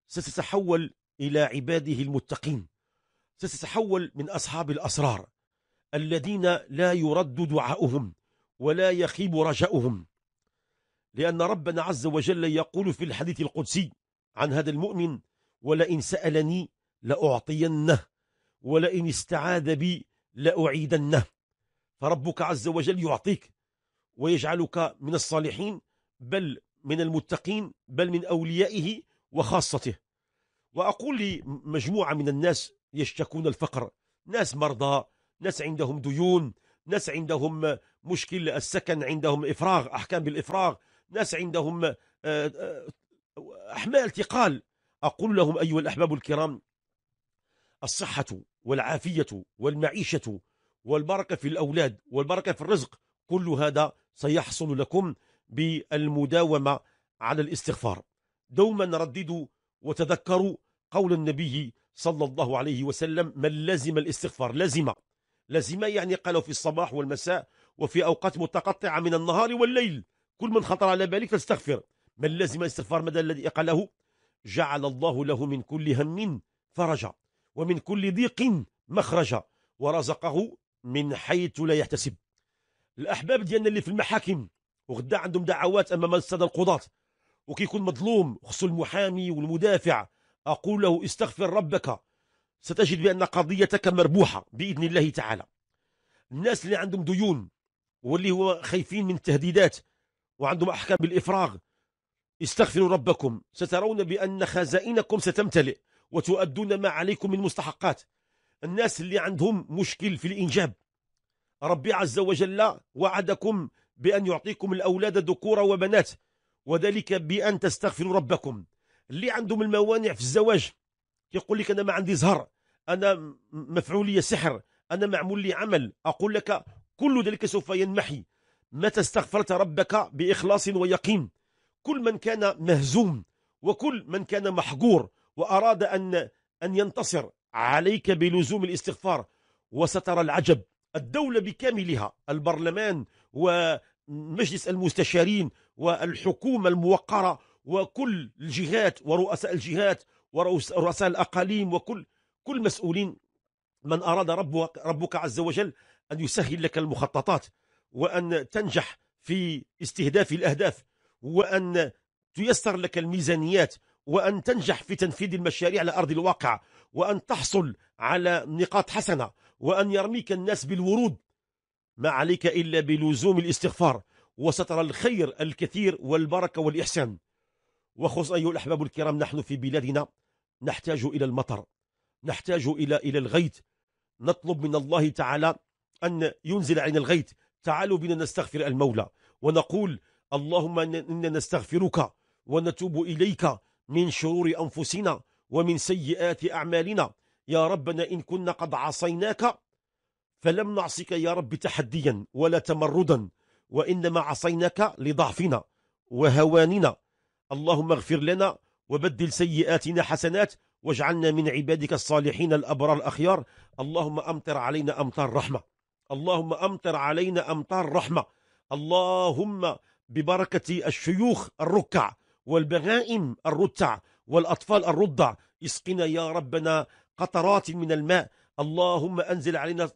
ستتحول إلى عباده المتقين ستتحول من أصحاب الأسرار الذين لا يرد دعاؤهم ولا يخيب رجاؤهم لأن ربنا عز وجل يقول في الحديث القدسي عن هذا المؤمن ولئن سألني لأعطينه ولئن استعاذ بي لأعيدنه فربك عز وجل يعطيك ويجعلك من الصالحين بل من المتقين بل من أوليائه وخاصته وأقول لمجموعة من الناس يشتكون الفقر ناس مرضى ناس عندهم ديون ناس عندهم مشكل السكن عندهم إفراغ أحكام بالإفراغ ناس عندهم آه، آه، أحمال ثقال أقول لهم أيها الأحباب الكرام الصحة والعافية والمعيشة والبركة في الأولاد والبركة في الرزق كل هذا سيحصل لكم بالمداومة على الاستغفار دوما رددوا وتذكروا قول النبي صلى الله عليه وسلم من لزم الاستغفار لزم لزم يعني قالوا في الصباح والمساء وفي أوقات متقطعة من النهار والليل كل من خطر على بالك فاستغفر من لازم الاستغفار مدى الذي أقله جعل الله له من كل هم فرجا ومن كل ضيق مخرجا ورزقه من حيث لا يحتسب الأحباب ديالنا اللي في المحاكم وغدا عندهم دعوات أمام السادة القضاة وكيكون مظلوم خصو المحامي والمدافع أقول له استغفر ربك ستجد بأن قضيتك مربوحة بإذن الله تعالى الناس اللي عندهم ديون واللي هو خايفين من التهديدات وعندهم أحكام بالإفراغ استغفروا ربكم سترون بأن خزائنكم ستمتلئ وتؤدون ما عليكم من مستحقات الناس اللي عندهم مشكل في الإنجاب ربي عز وجل وعدكم بأن يعطيكم الأولاد ذكورا وبنات وذلك بأن تستغفروا ربكم اللي عندهم الموانع في الزواج يقول لك أنا ما عندي زهر أنا مفعول لي سحر أنا معمول لي عمل أقول لك كل ذلك سوف ينمحي متى استغفرت ربك بإخلاص ويقين كل من كان مهزوم وكل من كان محقور وأراد أن, أن ينتصر عليك بلزوم الاستغفار وسترى العجب الدولة بكاملها البرلمان ومجلس المستشارين والحكومة الموقرة وكل الجهات ورؤساء الجهات ورؤساء الأقاليم وكل كل مسؤولين من أراد ربك, ربك عز وجل أن يسهل لك المخططات وأن تنجح في استهداف الأهداف وأن تيسر لك الميزانيات وأن تنجح في تنفيذ المشاريع على أرض الواقع وأن تحصل على نقاط حسنة وأن يرميك الناس بالورود ما عليك إلا بلزوم الاستغفار وسترى الخير الكثير والبركة والإحسان وخصوصا أيها الأحباب الكرام نحن في بلادنا نحتاج إلى المطر نحتاج إلى إلى الغيث نطلب من الله تعالى أن ينزل علينا الغيث تعالوا بنا نستغفر المولى ونقول اللهم إنا نستغفرك ونتوب إليك من شرور أنفسنا ومن سيئات أعمالنا يا ربنا إن كنا قد عصيناك فلم نعصك يا رب تحديا ولا تمردا وإنما عصيناك لضعفنا وهواننا اللهم اغفر لنا وبدل سيئاتنا حسنات واجعلنا من عبادك الصالحين الأبرار الأخيار اللهم أمطر علينا أمطار رحمة اللهم أمطر علينا أمطار رحمة اللهم ببركة الشيوخ الركع والبغائم الرتع والأطفال الرضع اسقنا يا ربنا قطرات من الماء اللهم أنزل علينا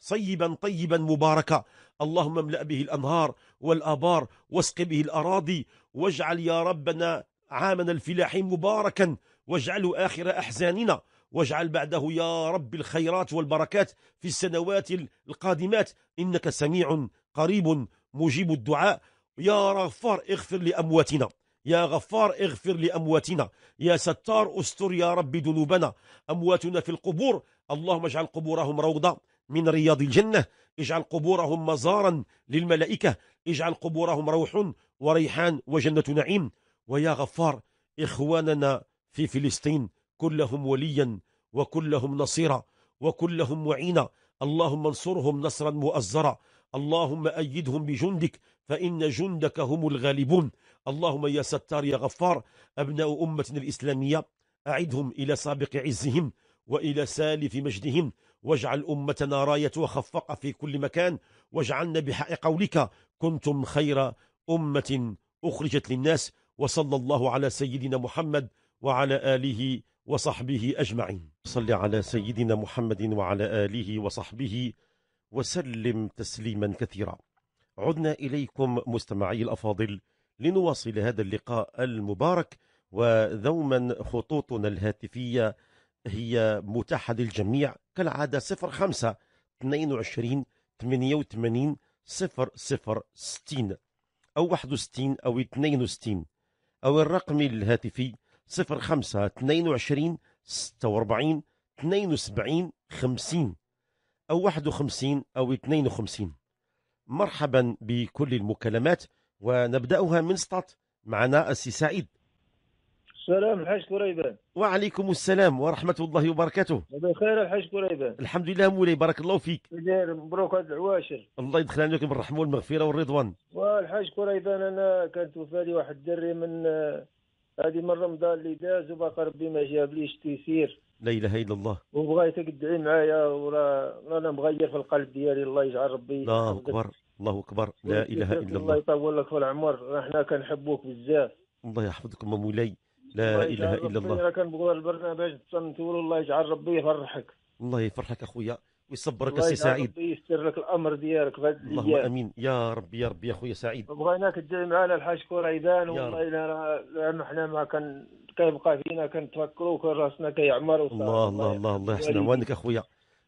صيبا طيبا مباركا اللهم املأ به الأنهار والآبار واسق به الأراضي واجعل يا ربنا عامنا الفلاحين مباركا واجعله آخر أحزاننا واجعل بعده يا رب الخيرات والبركات في السنوات القادمات إنك سميع قريب مجيب الدعاء يا غفار اغفر لأمواتنا يا غفار اغفر لأمواتنا يا ستار استر يا رب ذنوبنا أمواتنا في القبور اللهم اجعل قبورهم روضة من رياض الجنة اجعل قبورهم مزارا للملائكة اجعل قبورهم روح وريحان وجنة نعيم ويا غفار إخواننا في فلسطين كلهم وليا وكلهم نصيرا وكلهم معينا اللهم انصرهم نصرا مؤزرا اللهم أيدهم بجندك فإن جندك هم الغالبون اللهم يا ستار يا غفار أبناء أمتنا الإسلامية أعدهم إلى سابق عزهم وإلى سالف مجدهم واجعل أمتنا راية وخفقة في كل مكان واجعلنا بحق قولك كنتم خير أمة أخرجت للناس وصلى الله على سيدنا محمد وعلى آله وصحبه أجمعين صل على سيدنا محمد وعلى آله وصحبه وسلم تسليما كثيرا عدنا إليكم مستمعي الأفاضل لنواصل هذا اللقاء المبارك ودوما خطوطنا الهاتفية هي متاحة للجميع كالعادة 05 22 88 صفر ستين أو 61 أو 62 أو الرقم الهاتفي 05 22 46 72 50 أو 51 أو 52 مرحبا بكل المكالمات ونبدأها من سطات معنا السي سعيد السلام
الحاج كريبان
وعليكم السلام ورحمة الله وبركاته
بخير الحاج كريبان
الحمد لله مولاي بارك الله فيك
مبروك هذا العواشر
الله يدخل عليك بالرحمة والمغفرة والرضوان
والحاج كريبان أنا كانت وفادي واحد الدري من هذه من رمضان اللي داز وباقى ربي ما جابليش تيسير
لا اله الا الله
وبغيتك تدعي معايا وراه انا مغير في القلب ديالي الله يجعل ربي الله اكبر
الله اكبر لا اله الا الله الله
يطول لك في العمر احنا كنحبوك بزاف
الله يحفظك مولاي لا اله الا الله
انا كنبغي البرنامج تصنتوا الله يجعل ربي يفرحك
الله يفرحك اخويا ويصبرك السي سعيد
الله يستر لك الامر ديالك بهذا اللهم امين
يا ربي يا ربي يا خويا سعيد
بغيناك تجي معنا الحاج كريبان والله الا لانه حنا ما كان كيبقى فينا كنتفكروا وكان راسنا كيعمر الله
الله الله الله يحسن عوانك اخويا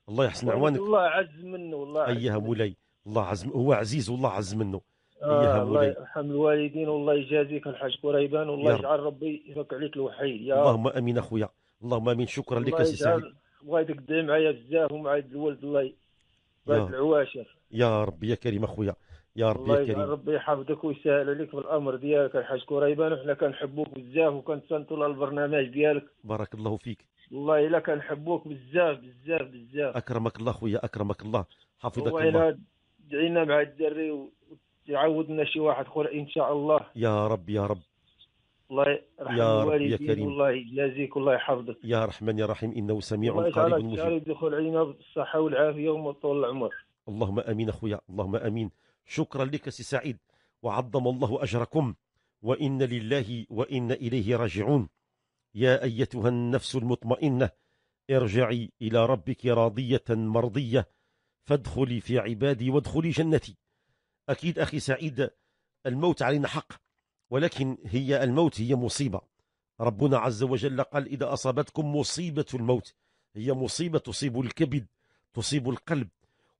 الله يحسن عوانك الله
عز منه والله ايها
مولاي الله عز هو عزيز والله عز منه آه الله يرحم
الوالدين والله يجازيك الحاج كريبان والله يجعل ربي يفك عليك الوحي يا اللهم
امين اخويا اللهم امين شكرا لك سي سعيد
بغيت تقضي معايا بزاف ومع الولد الله بعد العواشر
يا ربي يا كريم اخويا يا ربي يا كريم ربي
يحفظك ويسهل عليك في الامر ديالك الحاج كريبان وحنا كنحبوك بزاف وكنتسنتوا للبرنامج ديالك
بارك الله فيك
والله الا كنحبوك بزاف بزاف بزاف
اكرمك الله خويا اكرمك الله حفظك الله
دعينا مع الدري لنا شي واحد اخر ان شاء الله
يا رب يا رب
الله يرحم يا, يا كريم والله يجازيك الله يحفظك
يا رحمن يا رحيم انه سميع قريب مجيب الله
يدخل علينا بالصحه والعافيه وما طول العمر
اللهم امين اخويا اللهم امين شكرا لك سي سعيد وعظم الله اجركم وان لله وان اليه راجعون يا ايتها النفس المطمئنه ارجعي الى ربك راضيه مرضيه فادخلي في عبادي وادخلي جنتي اكيد اخي سعيد الموت علينا حق ولكن هي الموت هي مصيبة ربنا عز وجل قال إذا أصابتكم مصيبة الموت هي مصيبة تصيب الكبد تصيب القلب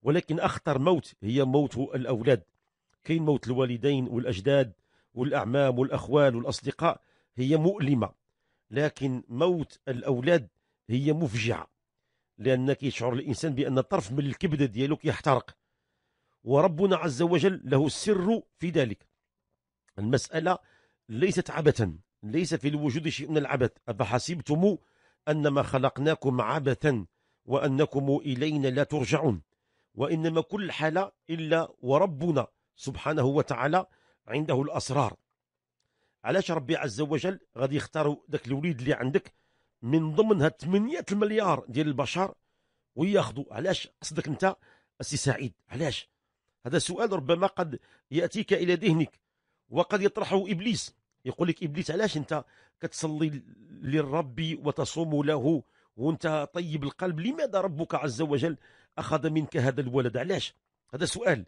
ولكن أخطر موت هي موت الأولاد كاين موت الوالدين والأجداد والأعمام والأخوال والأصدقاء هي مؤلمة لكن موت الأولاد هي مفجعة لأن يشعر الإنسان بأن طرف من الكبد ديالو يحترق وربنا عز وجل له السر في ذلك المسألة ليست عبثا ليس في الوجود شيء من العبث أفحسبتم أنما خلقناكم عبثا وأنكم إلينا لا ترجعون وإنما كل حالة إلا وربنا سبحانه وتعالى عنده الأسرار علاش ربي عز وجل غادي يختاروا ذاك الوليد اللي عندك من ضمن هاد 8 مليار ديال البشر وياخذوا علاش قصدك انت السي سعيد علاش هذا سؤال ربما قد ياتيك الى ذهنك وقد يطرحه إبليس يقول لك إبليس علاش أنت كتصلي للرب وتصوم له وانت طيب القلب لماذا ربك عز وجل أخذ منك هذا الولد علاش هذا سؤال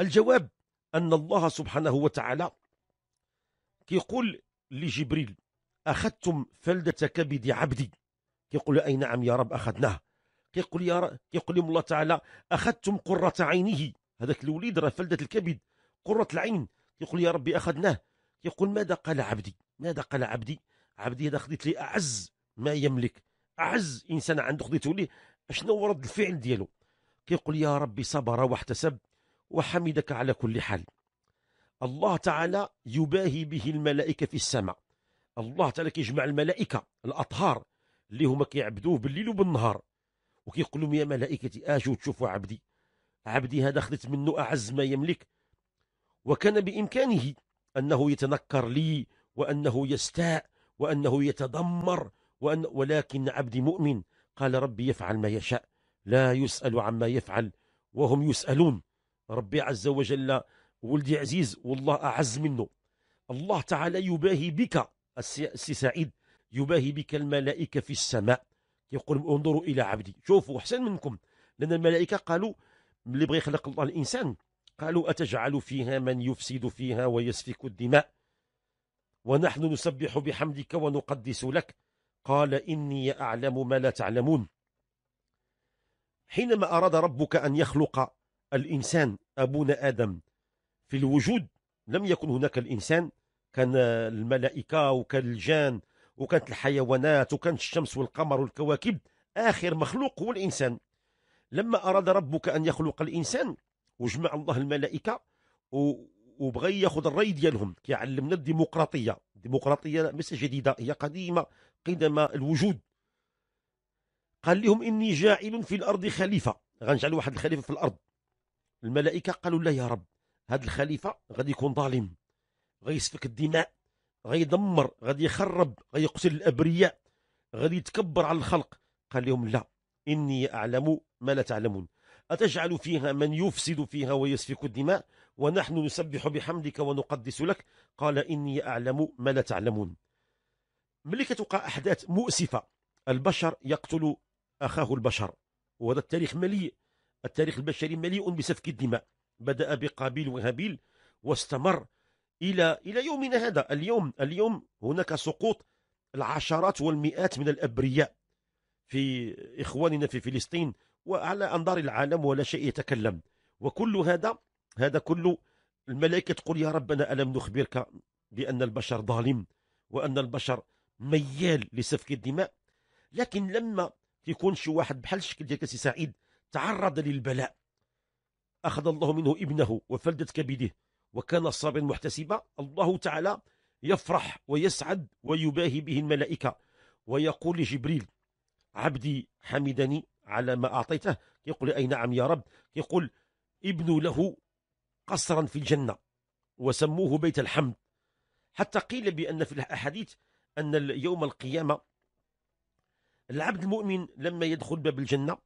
الجواب أن الله سبحانه وتعالى كيقول لجبريل أخذتم فلدة كبد عبدي كيقول أي نعم يا رب أخذناه كيقول يا كيقول الله تعالى أخذتم قرة عينه هذاك الوليد راه فلدة الكبد قرة العين يقول يا ربي أخذناه يقول ماذا قال عبدي ماذا قال عبدي عبدي هذا خديت لي أعز ما يملك أعز إنسان عنده خديته ليه شنو رد الفعل ديالو كيقول يا ربي صبر واحتسب وحمدك على كل حال الله تعالى يباهي به الملائكة في السماء الله تعالى كيجمع الملائكة الأطهار اللي هما كيعبدوه بالليل وبالنهار وكيقول لهم يا ملائكتي اجوا تشوفوا عبدي عبدي هذا خذت منه أعز ما يملك وكان بإمكانه أنه يتنكر لي وأنه يستاء وأنه يتذمر وأن ولكن عبدي مؤمن قال ربي يفعل ما يشاء لا يسأل عما يفعل وهم يسألون ربي عز وجل ولدي عزيز والله أعز منه الله تعالى يباهي بك السي سعيد يباهي بك الملائكة في السماء يقول انظروا إلى عبدي شوفوا أحسن منكم لأن الملائكة قالوا اللي بغى يخلق الله الإنسان قالوا أتجعل فيها من يفسد فيها ويسفك الدماء ونحن نسبح بحمدك ونقدس لك قال إني أعلم ما لا تعلمون حينما أراد ربك أن يخلق الإنسان أبونا آدم في الوجود لم يكن هناك الإنسان كان الملائكة وكان الجان وكانت الحيوانات وكانت الشمس والقمر والكواكب آخر مخلوق هو الإنسان لما أراد ربك أن يخلق الإنسان وجمع الله الملائكه وبغى ياخذ الراي ديالهم كيعلمنا الديمقراطيه الديمقراطيه ليس جديده هي قديمه قدم الوجود قال لهم اني جاعل في الارض خليفه غنجعل واحد الخليفه في الارض الملائكه قالوا لا يا رب هذا الخليفه غادي يكون ظالم غيسفك الدماء غيدمر غادي يخرب غيقتل الابرياء غادي يتكبر على الخلق قال لهم لا اني اعلم ما لا تعلمون أتجعل فيها من يفسد فيها ويسفك الدماء ونحن نسبح بحمدك ونقدس لك قال إني أعلم ما لا تعلمون ملي كتوقع أحداث مؤسفة البشر يقتل أخاه البشر وهذا التاريخ مليء التاريخ البشري مليء بسفك الدماء بدأ بقابيل وهابيل واستمر إلى إلى يومنا هذا اليوم اليوم هناك سقوط العشرات والمئات من الأبرياء في إخواننا في فلسطين وعلى أنظار العالم ولا شيء يتكلم وكل هذا هذا كله الملائكة تقول يا ربنا ألم نخبرك بأن البشر ظالم وأن البشر ميال لسفك الدماء لكن لما تكون شي واحد بحال الشكل ديال كاسي سعيد تعرض للبلاء أخذ الله منه ابنه وفلدت كبده وكان صابرا محتسبا الله تعالى يفرح ويسعد ويباهي به الملائكة ويقول لجبريل عبدي حمدني على ما أعطيته يقول أي نعم يا رب يقول ابنوا له قصرا في الجنة وسموه بيت الحمد حتى قيل بأن في الأحاديث أن يوم القيامة العبد المؤمن لما يدخل باب الجنة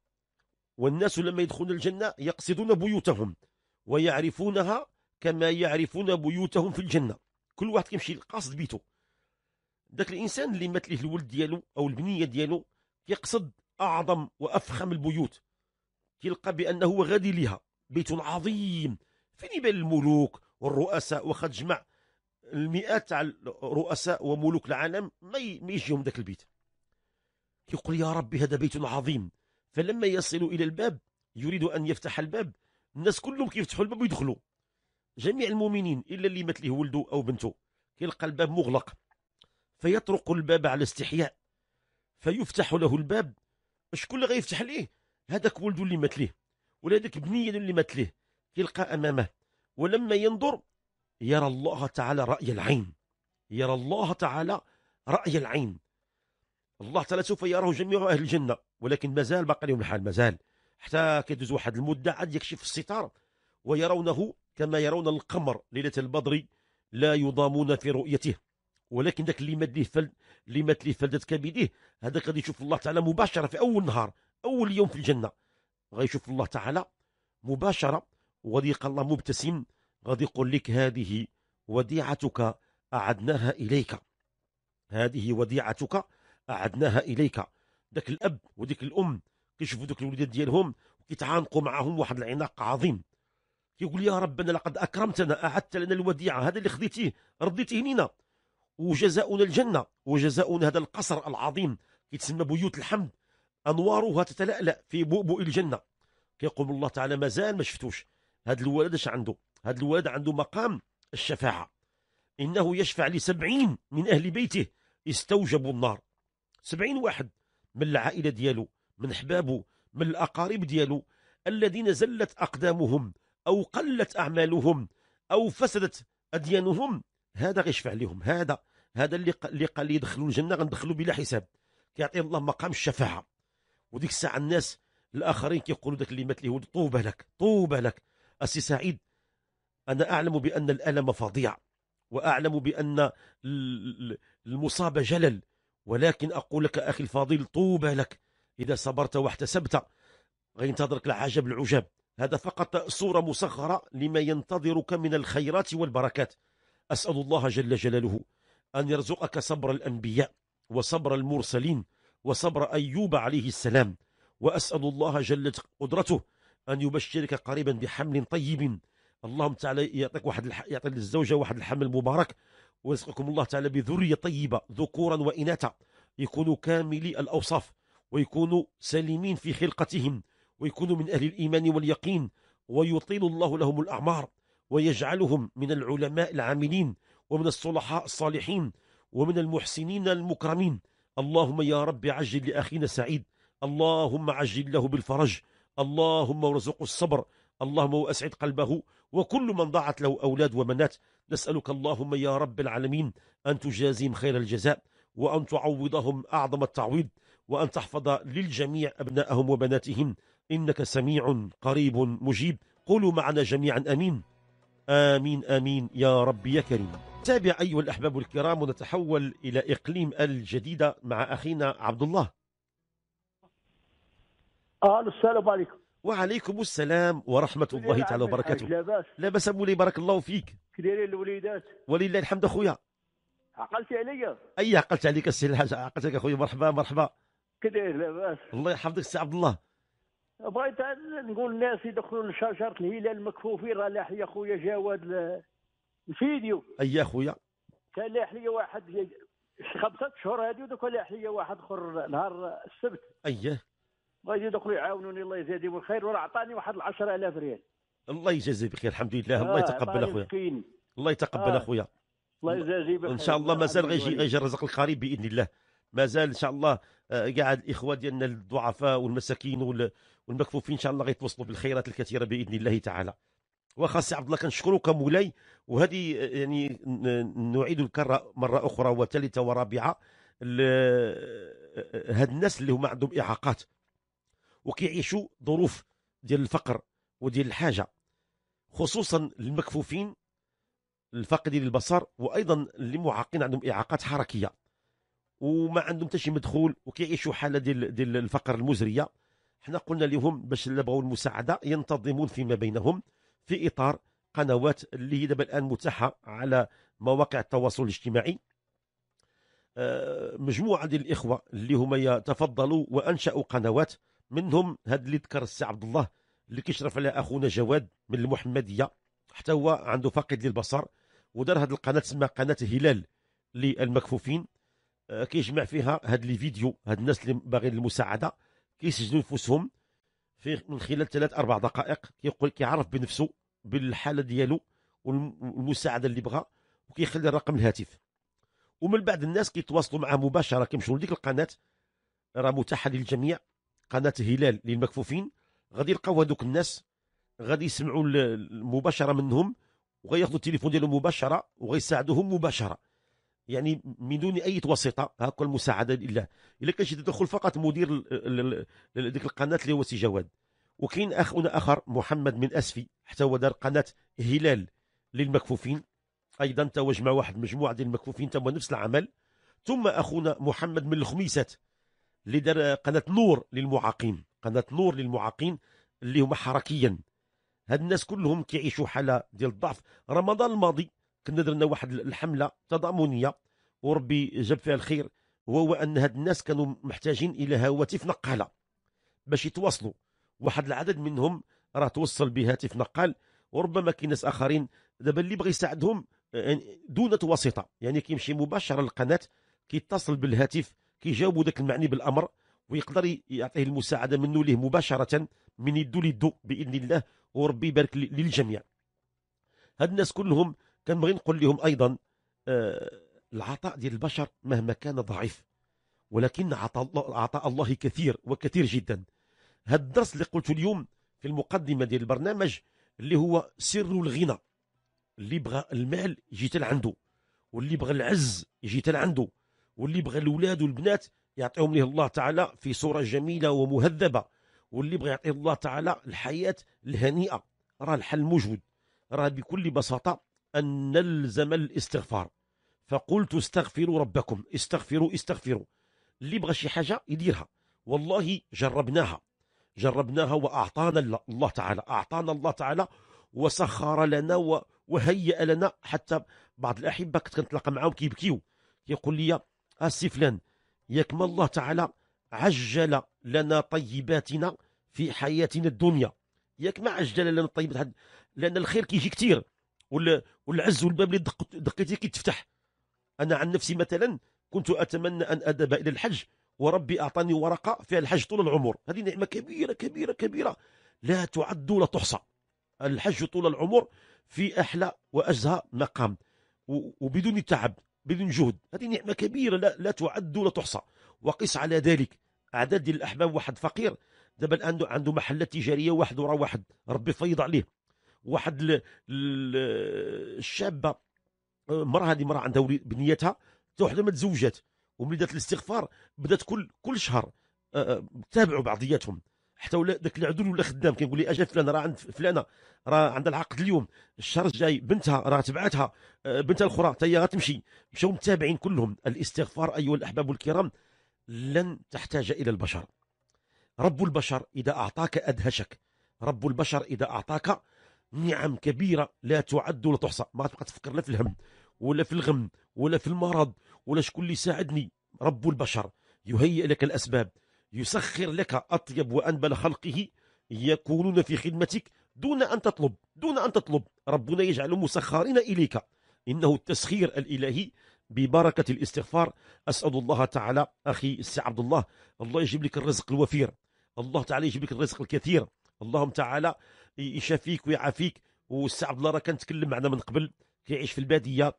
والناس لما يدخلون الجنة يقصدون بيوتهم ويعرفونها كما يعرفون بيوتهم في الجنة كل واحد كيمشي قاصد بيته ذاك الانسان اللي مات ليه الولد ديالو او البنيه ديالو يقصد أعظم وأفخم البيوت تلقى بأنه غادي لها بيت عظيم فين يبان الملوك والرؤساء وقد جمع المئات تاع الرؤساء وملوك العالم ما يجيهم ذاك البيت يقول يا ربي هذا بيت عظيم فلما يصل إلى الباب يريد أن يفتح الباب الناس كلهم كيفتحوا الباب ويدخلوا جميع المؤمنين إلا اللي مات له ولده أو بنته كيلقى الباب مغلق فيطرق الباب على استحياء فيفتح له الباب شكون اللي غيفتح ليه هذاك ولده اللي مات ليه ولا هذيك بنيه اللي مات ليه يلقى امامه ولما ينظر يرى الله تعالى راي العين يرى الله تعالى راي العين الله تعالى سوف يراه جميع اهل الجنه ولكن مازال باقي لهم الحال مازال حتى كيدوز واحد المده عاد يكشف الستار ويرونه كما يرون القمر ليله البدر لا يضامون في رؤيته ولكن ذاك اللي مد ليه فلد اللي مات ليه فلدت كبديه هذاك غادي يشوف الله تعالى مباشره في اول نهار اول يوم في الجنه غيشوف الله تعالى مباشره وغادي يلقى الله مبتسم غادي يقول لك هذه وديعتك اعدناها اليك هذه وديعتك اعدناها اليك ذاك الاب وديك الام كيشوفوا ذوك الوليدات ديالهم وكيتعانقوا معاهم واحد العناق عظيم كيقول يا ربنا لقد اكرمتنا اعدت لنا الوديعه هذا اللي خديتيه رديتيه لينا وجزاؤنا الجنة وجزاؤنا هذا القصر العظيم كيتسمى بيوت الحمد أنوارها تتلألأ في بؤبؤ الجنة كيقول الله تعالى مازال ما شفتوش هذا الولد اش عنده هذا الولد عنده مقام الشفاعة إنه يشفع لسبعين من أهل بيته استوجبوا النار سبعين واحد من العائلة ديالو من حبابه من الأقارب ديالو الذين زلت أقدامهم أو قلت أعمالهم أو فسدت أديانهم هذا غيشفع لهم هذا هذا اللي اللي قال لي يدخلوا الجنه غندخلوا بلا حساب كيعطيهم الله مقام الشفاعه وديك الساعه الناس الاخرين كيقولوا ذاك مات اليهود طوبى لك طوبى لك اسي سعيد انا اعلم بان الالم فظيع واعلم بان المصاب جلل ولكن اقول لك اخي الفضيل طوبى لك اذا صبرت واحتسبت غينتظرك العجب العجاب هذا فقط صوره مصغره لما ينتظرك من الخيرات والبركات أسأل الله جل جلاله أن يرزقك صبر الأنبياء وصبر المرسلين وصبر أيوب عليه السلام وأسأل الله جل قدرته أن يبشرك قريبا بحمل طيب اللهم تعالى يعطيك واحد الح... يعطي للزوجة واحد الحمل مبارك ويرزقكم الله تعالى بذرية طيبة ذكورا وإناثا يكونوا كاملي الأوصاف ويكونوا سليمين في خلقتهم ويكونوا من أهل الإيمان واليقين ويطيل الله لهم الأعمار ويجعلهم من العلماء العاملين ومن الصلحاء الصالحين ومن المحسنين المكرمين اللهم يا رب عجل لأخينا سعيد اللهم عجل له بالفرج اللهم ارزقه الصبر اللهم وأسعد قلبه وكل من ضاعت له أولاد وبنات نسألك اللهم يا رب العالمين أن تجازيهم خير الجزاء وأن تعوضهم أعظم التعويض وأن تحفظ للجميع أبنائهم وبناتهم إنك سميع قريب مجيب قولوا معنا جميعا أمين آمين آمين يا رب يا كريم تابع أيها الأحباب الكرام ونتحول إلى إقليم الجديدة مع أخينا عبد الله أهلا السلام عليكم وعليكم السلام ورحمة الله تعالى وبركاته لاباس لاباس أبو بارك الله فيك كديري الوليدات ولله الحمد أخويا
عقلت عليا
اي عقلت عليك السي الحاج عقلت عليك اخويا مرحبا مرحبا كدير لاباس الله يحفظك سي عبد الله بغيت نقول الناس يدخلوا
لشجره الهلال مكفوفين راه لاح يا خويا جواد الفيديو اي خويا كان لاح لي واحد خمسة شهور هادي ودوك لاح لي واحد اخر نهار السبت اييه بغيت يدخلوا يعاونوني الله يجازيهم الخير وراه عطاني واحد 10000 ريال
الله يجازيه بخير الحمد لله الله آه، يتقبل اخويا الله يتقبل آه. اخويا
الله يجازيه بخير ان شاء الله مازال غيجي غيجي الرزق
القريب باذن الله مازال ان شاء الله آه، قاعد الاخوه ديالنا الضعفاء والمساكين والمكفوفين ان شاء الله غيتوصلوا بالخيرات الكثيره باذن الله تعالى وخا سي عبد الله كنشكرك مولاي وهذه آه، يعني نعيد الكره مره اخرى وثالثه ورابعه آه، هاد الناس اللي هما عندهم اعاقات وكيعيشوا ظروف ديال الفقر وديال الحاجه خصوصا المكفوفين الفاقدين للبصر وايضا اللي معاقين عندهم اعاقات حركيه وما عندهم حتى شي مدخول وكيعيشوا حاله ديال ديال الفقر المزريه حنا قلنا لهم باش اللي بغاو المساعده ينتظمون فيما بينهم في اطار قنوات اللي هي دابا الان متاحه على مواقع التواصل الاجتماعي آه، مجموعه ديال الاخوه اللي هما يتفضلوا وانشاوا قنوات منهم هاد اللي ذكر السي عبد الله اللي كيشرف على اخونا جواد من المحمديه حتى هو عنده فاقد للبصر ودار هاد القناه تسمى قناه هلال للمكفوفين آه، كيجمع فيها هاد لي فيديو هاد الناس اللي باغيين المساعده كيسجلوا نفوسهم في من خلال ثلاث اربع دقائق كيقول كيعرف بنفسه بالحاله ديالو والمساعده اللي بغا وكيخلي الرقم الهاتف ومن بعد الناس كيتواصلوا معاه مباشره كيمشيو لديك القناه راه متاحه للجميع قناه هلال للمكفوفين غادي يلقاو هذوك الناس غادي يسمعوا مباشره منهم وغياخذوا التليفون ديالهم مباشره وغيساعدوهم مباشره يعني من دون اي وسيطه هكا المساعده لله الا كانش تدخل فقط مدير ديك القناه اللي هو سي جواد وكاين اخونا اخر محمد من اسفي حتى هو دار قناه هلال للمكفوفين ايضا تواج مع واحد مجموعه ديال المكفوفين تم نفس العمل ثم اخونا محمد من الخميسات اللي دار قناه نور للمعاقين قناه نور للمعاقين اللي هما حركيا هاد الناس كلهم كيعيشوا حاله ديال الضعف رمضان الماضي كنا درنا واحد الحمله تضامنيه وربي جاب فيها الخير وهو ان هاد الناس كانوا محتاجين الى هواتف نقاله باش يتواصلوا واحد العدد منهم راه توصل بهاتف نقال وربما كاين ناس اخرين دابا اللي بغى يساعدهم آه، يعني دون واسطه يعني كيمشي مباشره للقناه كيتصل بالهاتف كيجاوبوا ذاك المعني بالامر ويقدر يعطيه المساعده منه ليه مباشره من يدو ليدو باذن الله وربي يبارك للجميع هاد الناس كلهم كنبغي نقول لهم ايضا آه، العطاء ديال البشر مهما كان ضعيف ولكن عطاء الله عطاء الله كثير وكثير جدا هذا الدرس اللي قلته اليوم في المقدمه ديال البرنامج اللي هو سر الغنى اللي بغى المال يجي عنده واللي بغى العز يجي عنده واللي بغى الاولاد والبنات يعطيهم ليه الله تعالى في صوره جميله ومهذبه واللي بغى يعطي الله تعالى الحياه الهنيئه راه الحل موجود راه بكل بساطه أن نلزم الاستغفار فقلت استغفروا ربكم استغفروا استغفروا اللي بغى شي حاجة يديرها والله جربناها جربناها وأعطانا الله تعالى أعطانا الله تعالى وسخر لنا وهيأ لنا حتى بعض الأحبة كنت كنتلاقى معاهم كيبكيو يقول لي أسي آه، فلان ياك ما الله تعالى عجل لنا طيباتنا في حياتنا الدنيا ياك ما عجل لنا الطيبات لأن الخير كيجي كثير والعز والباب اللي دقيتي كيتفتح انا عن نفسي مثلا كنت اتمنى ان اذهب الى الحج وربي اعطاني ورقه فيها الحج طول العمر هذه نعمه كبيره كبيره كبيره لا تعد ولا تحصى الحج طول العمر في احلى وازهى مقام وبدون تعب بدون جهد هذه نعمه كبيره لا, لا تعد ولا تحصى وقس على ذلك اعداد الاحباب واحد فقير دابا عنده عنده محلات تجاريه واحد ورا واحد ربي فيض عليه واحد الشابه المراه هذه مراه عندها وليد بنيتها حتى وحده ما تزوجات وملي دات الاستغفار بدات كل كل شهر آه، آه، تابعوا بعضياتهم حتى ولا ذاك العدول ولا خدام كيقول لي اجا فلان راه عند فلانه راه عندها العقد اليوم الشهر الجاي بنتها راه تبعتها آه، بنتها الاخرى حتى هي غتمشي مشاو متابعين كلهم الاستغفار ايها الاحباب الكرام لن تحتاج الى البشر رب البشر اذا اعطاك ادهشك رب البشر اذا اعطاك نعم كبيره لا تعد ولا تحصى ما تبقى تفكر لا في الهم ولا في الغم ولا في المرض ولا شكون اللي يساعدني رب البشر يهيئ لك الاسباب يسخر لك اطيب وانبل خلقه يكونون في خدمتك دون ان تطلب دون ان تطلب ربنا يجعل مسخرين اليك انه التسخير الالهي ببركه الاستغفار اسال الله تعالى اخي السي عبد الله الله يجيب لك الرزق الوفير الله تعالى يجيب لك الرزق الكثير اللهم تعالى يشافيك ويعافيك والسي عبد الله راه كنتكلم معنا من قبل كيعيش في الباديه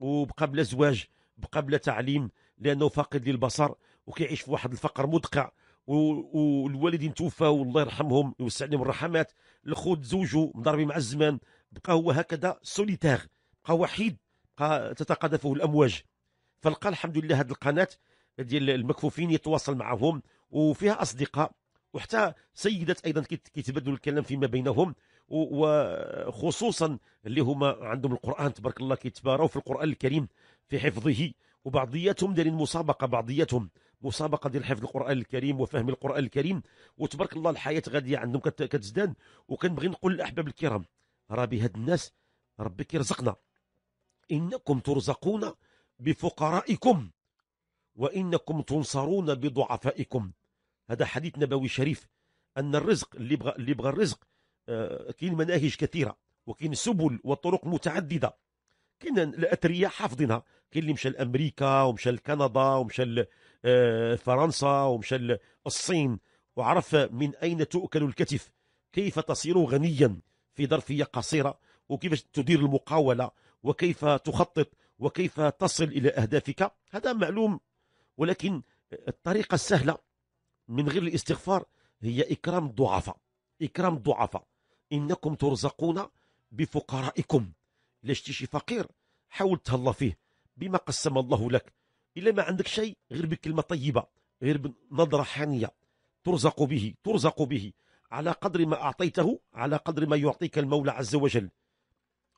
وبقى بلا زواج بقى بلا تعليم لانه فاقد للبصر وكيعيش في واحد الفقر مدقع والوالدين توفاو الله يرحمهم ويوسع لهم الرحمات الخو تزوجوا مضربي مع الزمان بقى هو هكذا سوليتير بقى وحيد بقى تتقاذفه الامواج فلقى الحمد لله هذه القناه ديال المكفوفين يتواصل معهم وفيها اصدقاء وحتى سيدات ايضا كيتبادلوا الكلام فيما بينهم وخصوصا اللي هما عندهم القران تبارك الله كيتباروا في القران الكريم في حفظه وبعضياتهم دارين مسابقه بعضياتهم مسابقه ديال حفظ القران الكريم وفهم القران الكريم وتبارك الله الحياه غاديه عندهم كتزداد وكنبغي نقول للاحباب الكرام راه بهاد الناس ربي كيرزقنا انكم ترزقون بفقرائكم وانكم تنصرون بضعفائكم هذا حديث نبوي شريف ان الرزق اللي يبغى اللي يبغى الرزق آه، كاين مناهج كثيره وكاين سبل وطرق متعدده كاين الاثرياء حافظينها كاين اللي مشى لامريكا ومشى لكندا ومشى لفرنسا آه، ومشى للصين وعرف من اين تؤكل الكتف كيف تصير غنيا في ظرفيه قصيره وكيف تدير المقاوله وكيف تخطط وكيف تصل الى اهدافك هذا معلوم ولكن الطريقه السهله من غير الاستغفار هي إكرام الضعفاء إكرام الضعفاء إنكم ترزقون بفقرائكم لاش شتي فقير حاول تهلا فيه بما قسم الله لك إلا ما عندك شيء غير بكلمة طيبة غير بنظرة حانية ترزق به ترزق به على قدر ما أعطيته على قدر ما يعطيك المولى عز وجل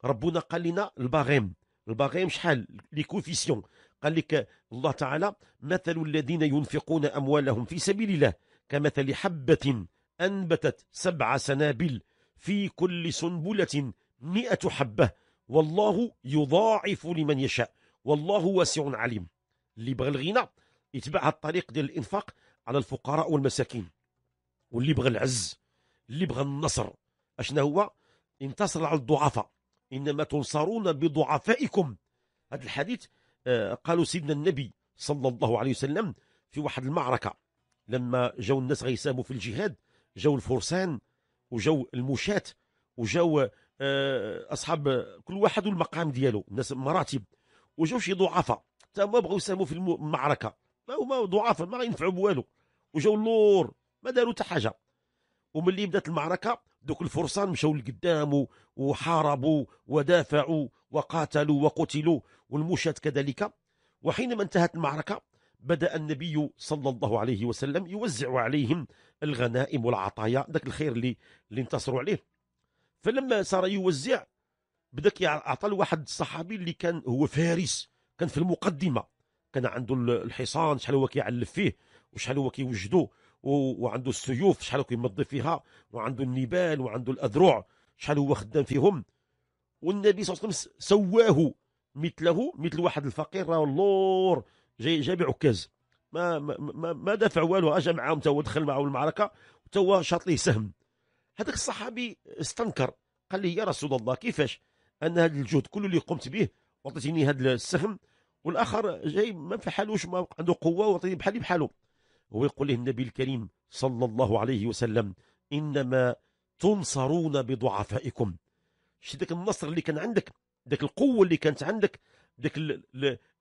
ربنا قال لنا الباغيم الباغيم شحال لي كوفيسيون قال لك الله تعالى مثل الذين ينفقون أموالهم في سبيل الله كمثل حبة أنبتت سبع سنابل في كل سنبلة مئة حبة والله يضاعف لمن يشاء والله واسع عليم اللي بغى الغنى يتبع الطريق ديال الإنفاق على الفقراء والمساكين واللي بغى العز اللي بغى النصر اشنا هو انتصر على الضعفاء إنما تنصرون بضعفائكم هذا الحديث آه، قالوا سيدنا النبي صلى الله عليه وسلم في واحد المعركة لما جاو الناس غيساموا في الجهاد جاو الفرسان وجاو المشاة وجاو آه، أصحاب كل واحد والمقام ديالو الناس مراتب وجاو شي ضعفاء حتى هما بغاو يساهموا في المعركة ما هما ضعفاء ما ينفعوا بوالو وجاو اللور ما داروا حتى حاجة وملي بدات المعركة دوك الفرسان مشاو لقدام وحاربوا ودافعوا وقاتلوا وقتلوا والمشاة كذلك وحينما انتهت المعركة بدأ النبي صلى الله عليه وسلم يوزع عليهم الغنائم والعطايا ذاك الخير اللي, اللي انتصروا عليه فلما صار يوزع بدك يعطى لواحد الصحابي اللي كان هو فارس كان في المقدمة كان عنده الحصان شحال هو كيعلف فيه وشحال هو كيوجدوه وعنده السيوف شحال كيمضي فيها وعنده النبال وعنده الاذرع شحال هو خدام فيهم والنبي صلى الله عليه وسلم سواه مثله مثل واحد الفقير راه اللور جاي جابع عكاز ما ما ما, دافع والو اجا معاهم توا هو دخل معاهم المعركه وتوا هو شاط ليه سهم هذاك الصحابي استنكر قال لي يا رسول الله كيفاش انا هذا الجهد كله اللي قمت به وعطيتيني هذا السهم والاخر جاي ما حالوش ما عنده قوه وعطيني بحالي بحاله ويقول له النبي الكريم صلى الله عليه وسلم إنما تنصرون بضعفائكم شي ذاك النصر اللي كان عندك ذاك القوة اللي كانت عندك ذاك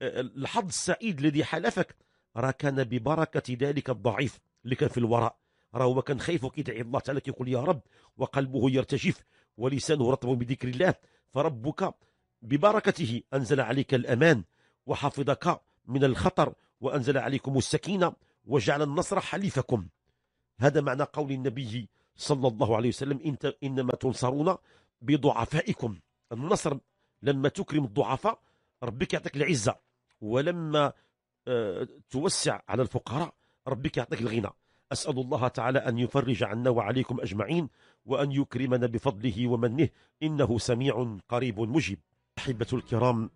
الحظ السعيد الذي حلفك راه كان ببركة ذلك الضعيف اللي كان في الوراء راه هو كان خايف وكيدعي الله تعالى كيقول يا رب وقلبه يرتجف ولسانه رطب بذكر الله فربك ببركته أنزل عليك الأمان وحفظك من الخطر وأنزل عليكم السكينة وجعل النصر حليفكم هذا معنى قول النبي صلى الله عليه وسلم إنت إنما تنصرون بضعفائكم النصر لما تكرم الضعفاء ربك يعطيك العزة ولما آه، توسع على الفقراء ربك يعطيك الغنى أسأل الله تعالى أن يفرج عنا وعليكم أجمعين وأن يكرمنا بفضله ومنه إنه سميع قريب مجيب أحبة الكرام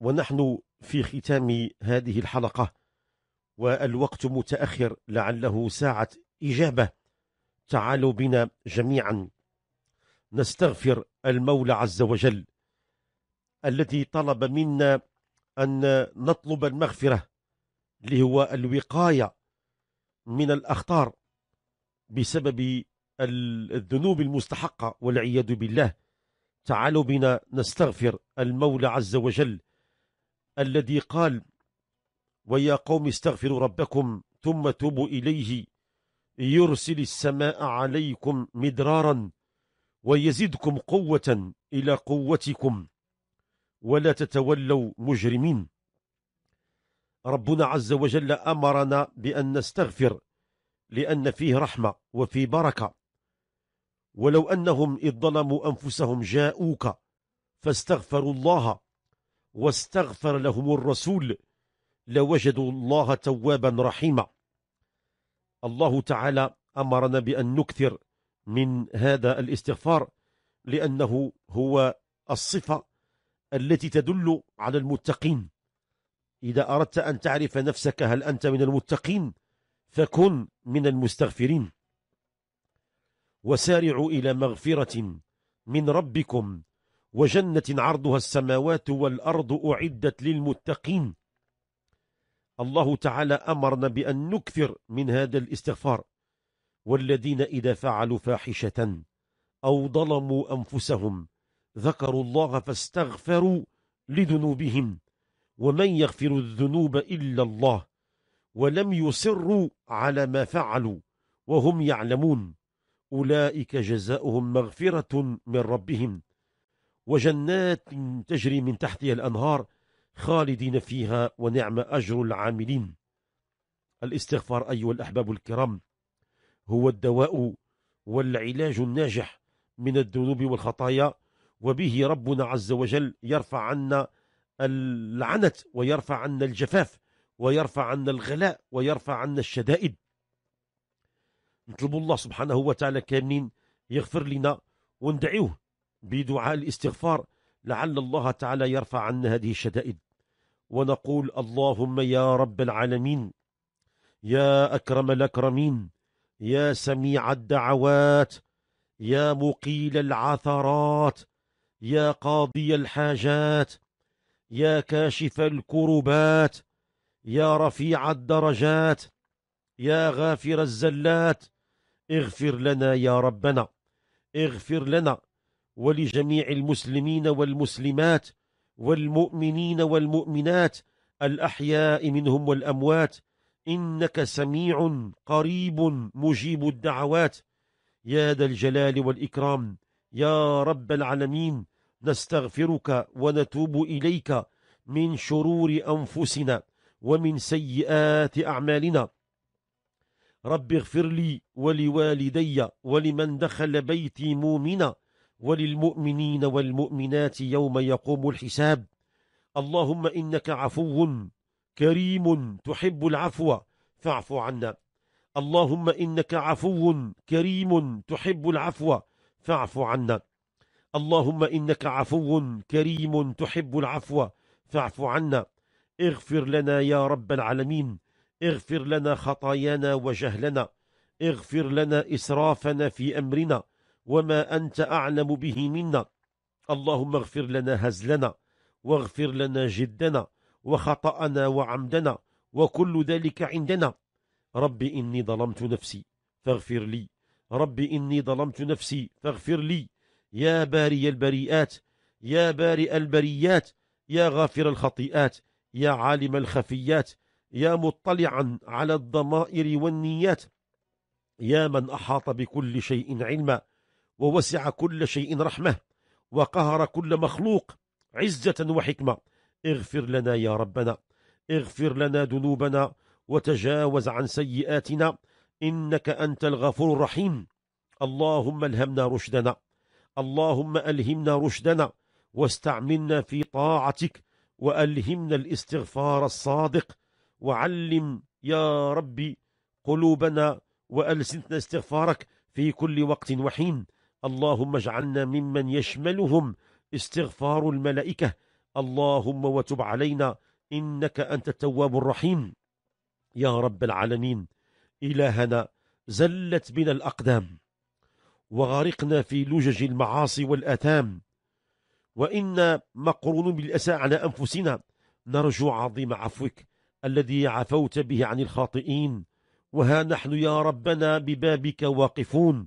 ونحن في ختام هذه الحلقة والوقت متأخر لعله ساعة إجابة تعالوا بنا جميعا نستغفر المولى عز وجل الذي طلب منا أن نطلب المغفرة اللي هو الوقاية من الأخطار بسبب الذنوب المستحقة والعياذ بالله تعالوا بنا نستغفر المولى عز وجل الذي قال ويا قوم استغفروا ربكم ثم توبوا إليه يرسل السماء عليكم مدرارا ويزدكم قوة إلى قوتكم ولا تتولوا مجرمين ربنا عز وجل أمرنا بأن نستغفر لأن فيه رحمة وفي بركة ولو أنهم إذ ظلموا أنفسهم جاءوك فاستغفروا الله واستغفر لهم الرسول لوجدوا الله توابا رحيما الله تعالى أمرنا بأن نكثر من هذا الاستغفار لأنه هو الصفة التي تدل على المتقين إذا أردت أن تعرف نفسك هل أنت من المتقين فكن من المستغفرين وسارعوا إلى مغفرة من ربكم وجنة عرضها السماوات والأرض أعدت للمتقين الله تعالى أمرنا بأن نكثر من هذا الاستغفار والذين إذا فعلوا فاحشة أو ظلموا أنفسهم ذكروا الله فاستغفروا لذنوبهم ومن يغفر الذنوب إلا الله ولم يصروا على ما فعلوا وهم يعلمون أولئك جزاؤهم مغفرة من ربهم وجنات تجري من تحتها الأنهار خالدين فيها ونعم أجر العاملين الاستغفار أيها الأحباب الكرام هو الدواء والعلاج الناجح من الذنوب والخطايا وبه ربنا عز وجل يرفع عنا العنت ويرفع عنا الجفاف ويرفع عنا الغلاء ويرفع عنا الشدائد نطلب الله سبحانه وتعالى كاملين يغفر لنا وندعوه بدعاء الاستغفار لعل الله تعالى يرفع عنا هذه الشدائد ونقول اللهم يا رب العالمين يا أكرم الأكرمين يا سميع الدعوات يا مقيل العثرات يا قاضي الحاجات يا كاشف الكربات يا رفيع الدرجات يا غافر الزلات اغفر لنا يا ربنا اغفر لنا ولجميع المسلمين والمسلمات والمؤمنين والمؤمنات الأحياء منهم والأموات إنك سميع قريب مجيب الدعوات يا ذا الجلال والإكرام يا رب العالمين نستغفرك ونتوب إليك من شرور أنفسنا ومن سيئات أعمالنا رب اغفر لي ولوالدي ولمن دخل بيتي مؤمنا وللمؤمنين والمؤمنات يوم يقوم الحساب اللهم إنك عفو كريم تحب العفو فاعف عنا اللهم إنك عفو كريم تحب العفو فاعف عنا اللهم إنك عفو كريم تحب العفو فاعف عنا اغفر لنا يا رب العالمين اغفر لنا خطايانا وجهلنا اغفر لنا إسرافنا في أمرنا وما أنت أعلم به منا اللهم اغفر لنا هزلنا واغفر لنا جدنا وخطأنا وعمدنا وكل ذلك عندنا رب إني ظلمت نفسي فاغفر لي رب إني ظلمت نفسي فاغفر لي يا باري البريئات يا بارئ البريات يا غافر الخطيئات يا عالم الخفيات يا مطلعا على الضمائر والنيات يا من أحاط بكل شيء علما ووسع كل شيء رحمة وقهر كل مخلوق عزة وحكمة اغفر لنا يا ربنا اغفر لنا ذنوبنا وتجاوز عن سيئاتنا إنك أنت الغفور الرحيم اللهم الهمنا رشدنا اللهم ألهمنا رشدنا واستعملنا في طاعتك وألهمنا الاستغفار الصادق وعلم يا ربي قلوبنا وألسنتنا استغفارك في كل وقت وحين اللهم اجعلنا ممن يشملهم استغفار الملائكة اللهم وتب علينا إنك أنت التواب الرحيم يا رب العالمين إلهنا زلت بنا الأقدام وغرقنا في لجج المعاصي والآثام وإنا مقرون بالأساء على أنفسنا نرجو عظيم عفوك الذي عفوت به عن الخاطئين وها نحن يا ربنا ببابك واقفون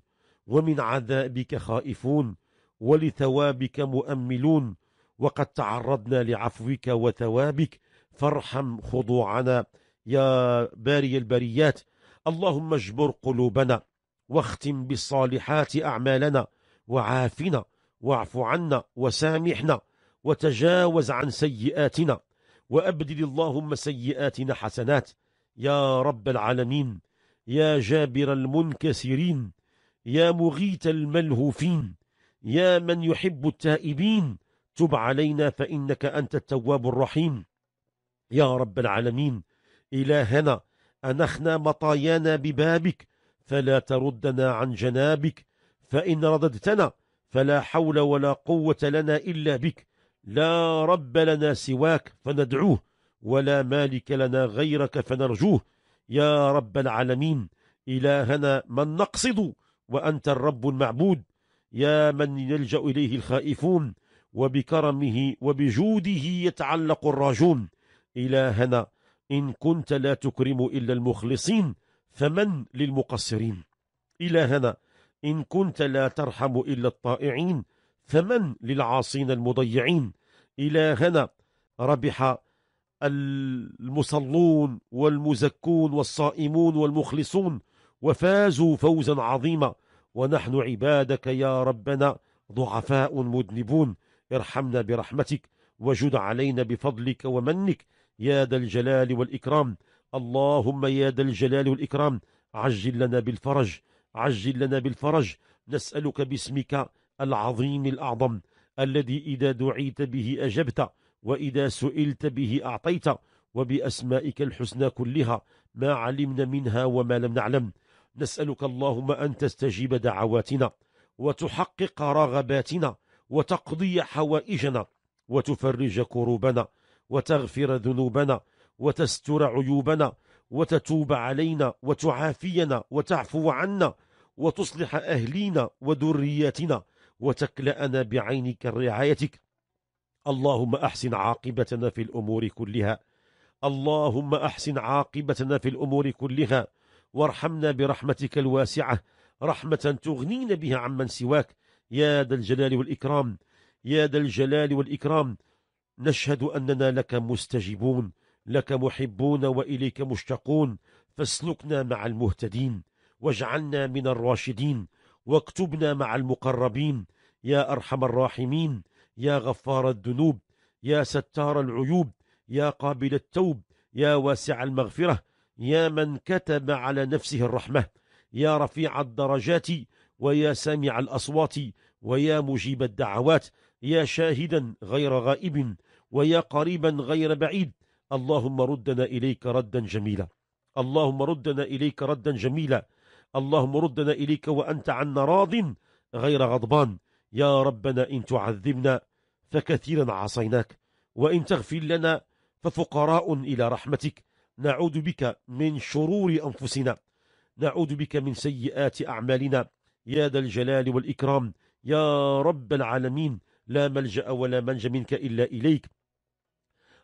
ومن عذابك خائفون ولثوابك مؤملون وقد تعرضنا لعفوك وثوابك فارحم خضوعنا يا باري البريات اللهم اجبر قلوبنا واختم بالصالحات أعمالنا وعافنا واعف عنا وسامحنا وتجاوز عن سيئاتنا وأبدل اللهم سيئاتنا حسنات يا رب العالمين يا جابر المنكسرين يا مغيت الملهوفين يا من يحب التائبين تب علينا فإنك أنت التواب الرحيم يا رب العالمين إلهنا أنخنا مطايانا ببابك فلا تردنا عن جنابك فإن رددتنا فلا حول ولا قوة لنا إلا بك لا رب لنا سواك فندعوه ولا مالك لنا غيرك فنرجوه يا رب العالمين إلهنا من نقصد وأنت الرب المعبود يا من يلجأ إليه الخائفون وبكرمه وبجوده يتعلق الراجون إلهنا إن كنت لا تكرم إلا المخلصين فمن للمقصرين إلهنا إن كنت لا ترحم إلا الطائعين فمن للعاصين المضيعين إلهنا ربح المصلون والمزكون والصائمون والمخلصون وفازوا فوزا عظيما ونحن عبادك يا ربنا ضعفاء مذنبون ارحمنا برحمتك وجد علينا بفضلك ومنك يا ذا الجلال والإكرام اللهم يا ذا الجلال والإكرام عجل لنا بالفرج عجل لنا بالفرج نسألك باسمك العظيم الأعظم الذي إذا دعيت به أجبت وإذا سئلت به أعطيت وبأسمائك الحسنى كلها ما علمنا منها وما لم نعلم نسألك اللهم أن تستجيب دعواتنا وتحقق رغباتنا وتقضي حوائجنا وتفرج كروبنا وتغفر ذنوبنا وتستر عيوبنا وتتوب علينا وتعافينا وتعفو عنا وتصلح أهلينا وذرياتنا وتكلأنا بعينك رعايتك اللهم أحسن عاقبتنا في الأمور كلها اللهم أحسن عاقبتنا في الأمور كلها وارحمنا برحمتك الواسعة رحمة تغنينا بها عمن سواك يا ذا الجلال والإكرام يا ذا الجلال والإكرام نشهد أننا لك مستجيبون لك محبون وإليك مشتقون فاسلكنا مع المهتدين واجعلنا من الراشدين واكتبنا مع المقربين يا أرحم الراحمين يا غفار الذنوب يا ستار العيوب يا قابل التوب يا واسع المغفرة يا من كتب على نفسه الرحمة يا رفيع الدرجات ويا سامع الأصوات ويا مجيب الدعوات يا شاهدا غير غائب ويا قريبا غير بعيد اللهم ردنا إليك ردا جميلا اللهم ردنا إليك ردا جميلا اللهم ردنا إليك وأنت عنا راض غير غضبان يا ربنا إن تعذبنا فكثيرا عصيناك وإن تغفر لنا ففقراء إلى رحمتك نعوذ بك من شرور أنفسنا نعوذ بك من سيئات أعمالنا يا ذا الجلال والإكرام يا رب العالمين لا ملجأ ولا منج منك إلا إليك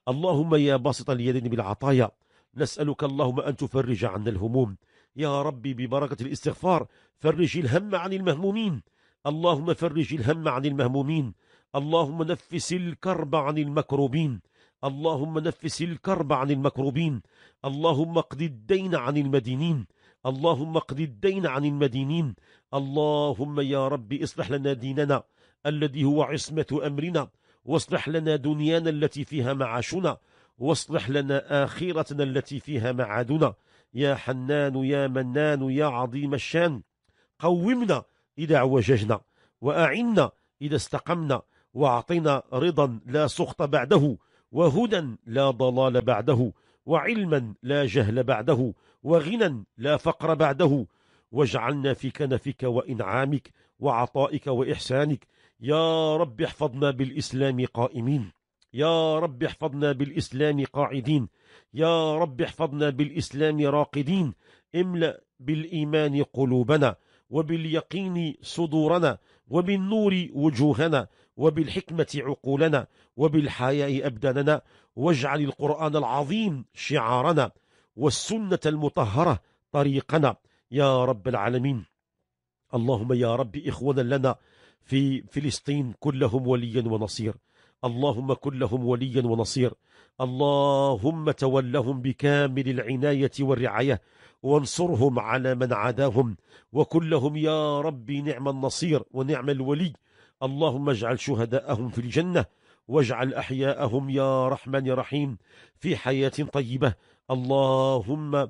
اللهم يا باسط اليدين بالعطايا نسألك اللهم أن تفرج عنا الهموم يا ربي ببركة الاستغفار فرج الهم عن المهمومين اللهم فرج الهم عن المهمومين اللهم نفس الكرب عن المكروبين اللهم نفس الكرب عن المكروبين اللهم اقض الدين عن المدينين اللهم اقض الدين عن المدينين اللهم يا رب اصلح لنا ديننا الذي هو عصمة أمرنا واصلح لنا دنيانا التي فيها معاشنا واصلح لنا آخرتنا التي فيها معادنا يا حنان يا منان يا عظيم الشان قومنا إذا عوججنا وأعنا إذا استقمنا واعطنا رضا لا سخط بعده وهدى لا ضلال بعده وعلما لا جهل بعده وغنى لا فقر بعده واجعلنا في كنفك وإنعامك وعطائك وإحسانك يا رب احفظنا بالإسلام قائمين يا رب احفظنا بالإسلام قاعدين يا رب احفظنا بالإسلام راقدين املأ بالإيمان قلوبنا وباليقين صدورنا وبالنور وجوهنا وبالحكمة عقولنا وبالحياء أبداننا واجعل القرآن العظيم شعارنا والسنة المطهرة طريقنا يا رب العالمين اللهم يا رب إخوانا لنا في فلسطين كلهم وليا ونصير اللهم كن لهم وليا ونصير اللهم تولهم بكامل العناية والرعاية وانصرهم على من عداهم وكن لهم يا رب نعم النصير ونعم الولي اللهم اجعل شهداءهم في الجنة واجعل أحياءهم يا رحمن رحيم في حياة طيبة اللهم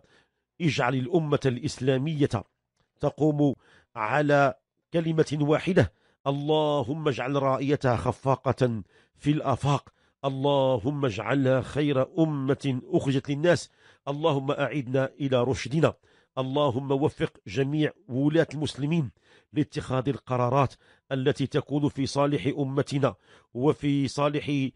اجعل الأمة الإسلامية تقوم على كلمة واحدة اللهم اجعل رائيتها خفاقة في الآفاق اللهم اجعلها خير أمة أخرجت للناس اللهم أعدنا إلى رشدنا اللهم وفق جميع ولاة المسلمين لاتخاذ القرارات التي تكون في صالح أمتنا وفي صالح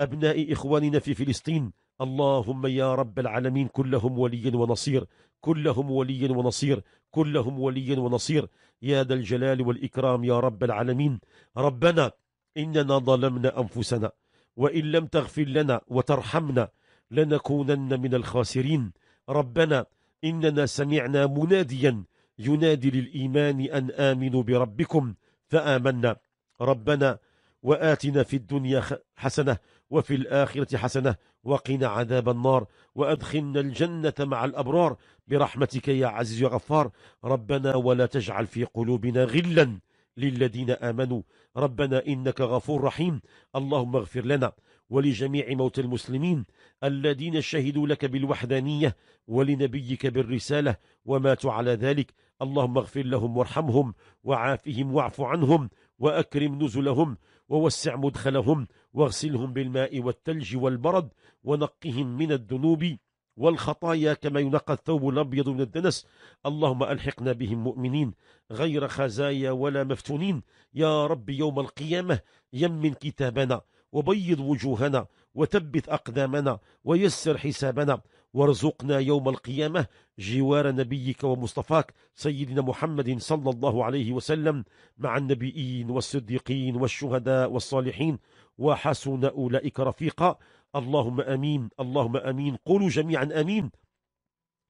أبناء إخواننا في فلسطين اللهم يا رب العالمين كلهم ولي ونصير كلهم ولي ونصير كلهم ولي ونصير يا ذا الجلال والإكرام يا رب العالمين ربنا إننا ظلمنا أنفسنا وإن لم تغفر لنا وترحمنا لنكونن من الخاسرين ربنا إننا سمعنا مناديا ينادي للإيمان أن آمنوا بربكم فآمنا ربنا وآتنا في الدنيا حسنة وفي الآخرة حسنة وقنا عذاب النار وأدخلنا الجنة مع الأبرار برحمتك يا عزيز يا غفار ربنا ولا تجعل في قلوبنا غلا للذين آمنوا ربنا إنك غفور رحيم اللهم اغفر لنا ولجميع موتى المسلمين الذين شهدوا لك بالوحدانية ولنبيك بالرسالة وماتوا على ذلك اللهم اغفر لهم وارحمهم وعافهم واعف عنهم وأكرم نزلهم ووسع مدخلهم واغسلهم بالماء والثلج والبرد ونقهم من الذنوب والخطايا كما ينقى الثوب الأبيض من الدنس اللهم ألحقنا بهم مؤمنين غير خزايا ولا مفتونين يا رب يوم القيامة يمن كتابنا وبيض وجوهنا وثبت أقدامنا ويسر حسابنا وارزقنا يوم القيامة جوار نبيك ومصطفاك سيدنا محمد صلى الله عليه وسلم مع النبيين والصديقين والشهداء والصالحين وحسن أولئك رفيقا اللهم أمين اللهم أمين قولوا جميعا أمين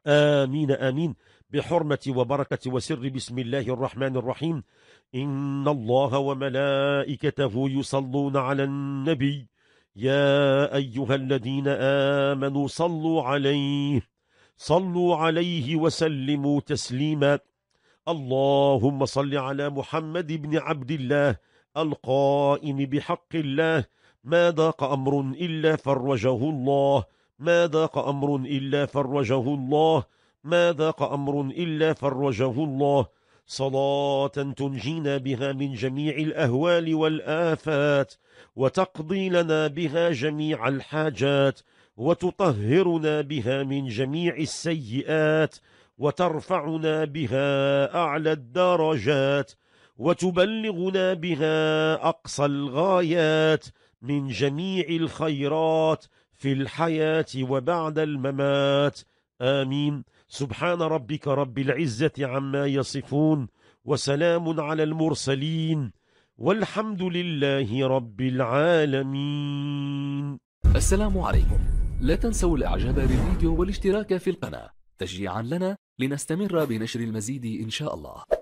آمين آمين بحرمة وبركة وسر بسم الله الرحمن الرحيم إن الله وملائكته يصلون على النبي يا أيها الذين آمنوا صلوا عليه صلوا عليه وسلموا تسليما اللهم صل على محمد بن عبد الله القائم بحق الله ما ذاق أمر إلا فرجه الله ما ذاق أمر إلا فرجه الله ما ذاق أمر إلا فرجه الله صلاة تنجينا بها من جميع الأهوال والآفات وتقضي لنا بها جميع الحاجات وتطهرنا بها من جميع السيئات وترفعنا بها أعلى الدرجات وتبلغنا بها أقصى الغايات من جميع الخيرات في الحياة وبعد الممات آمين سبحان ربك رب العزة عما يصفون وسلام على المرسلين والحمد لله رب العالمين السلام عليكم لا تنسوا الاعجاب بالفيديو والاشتراك في القناة تشجيعا لنا لنستمر
بنشر المزيد إن شاء الله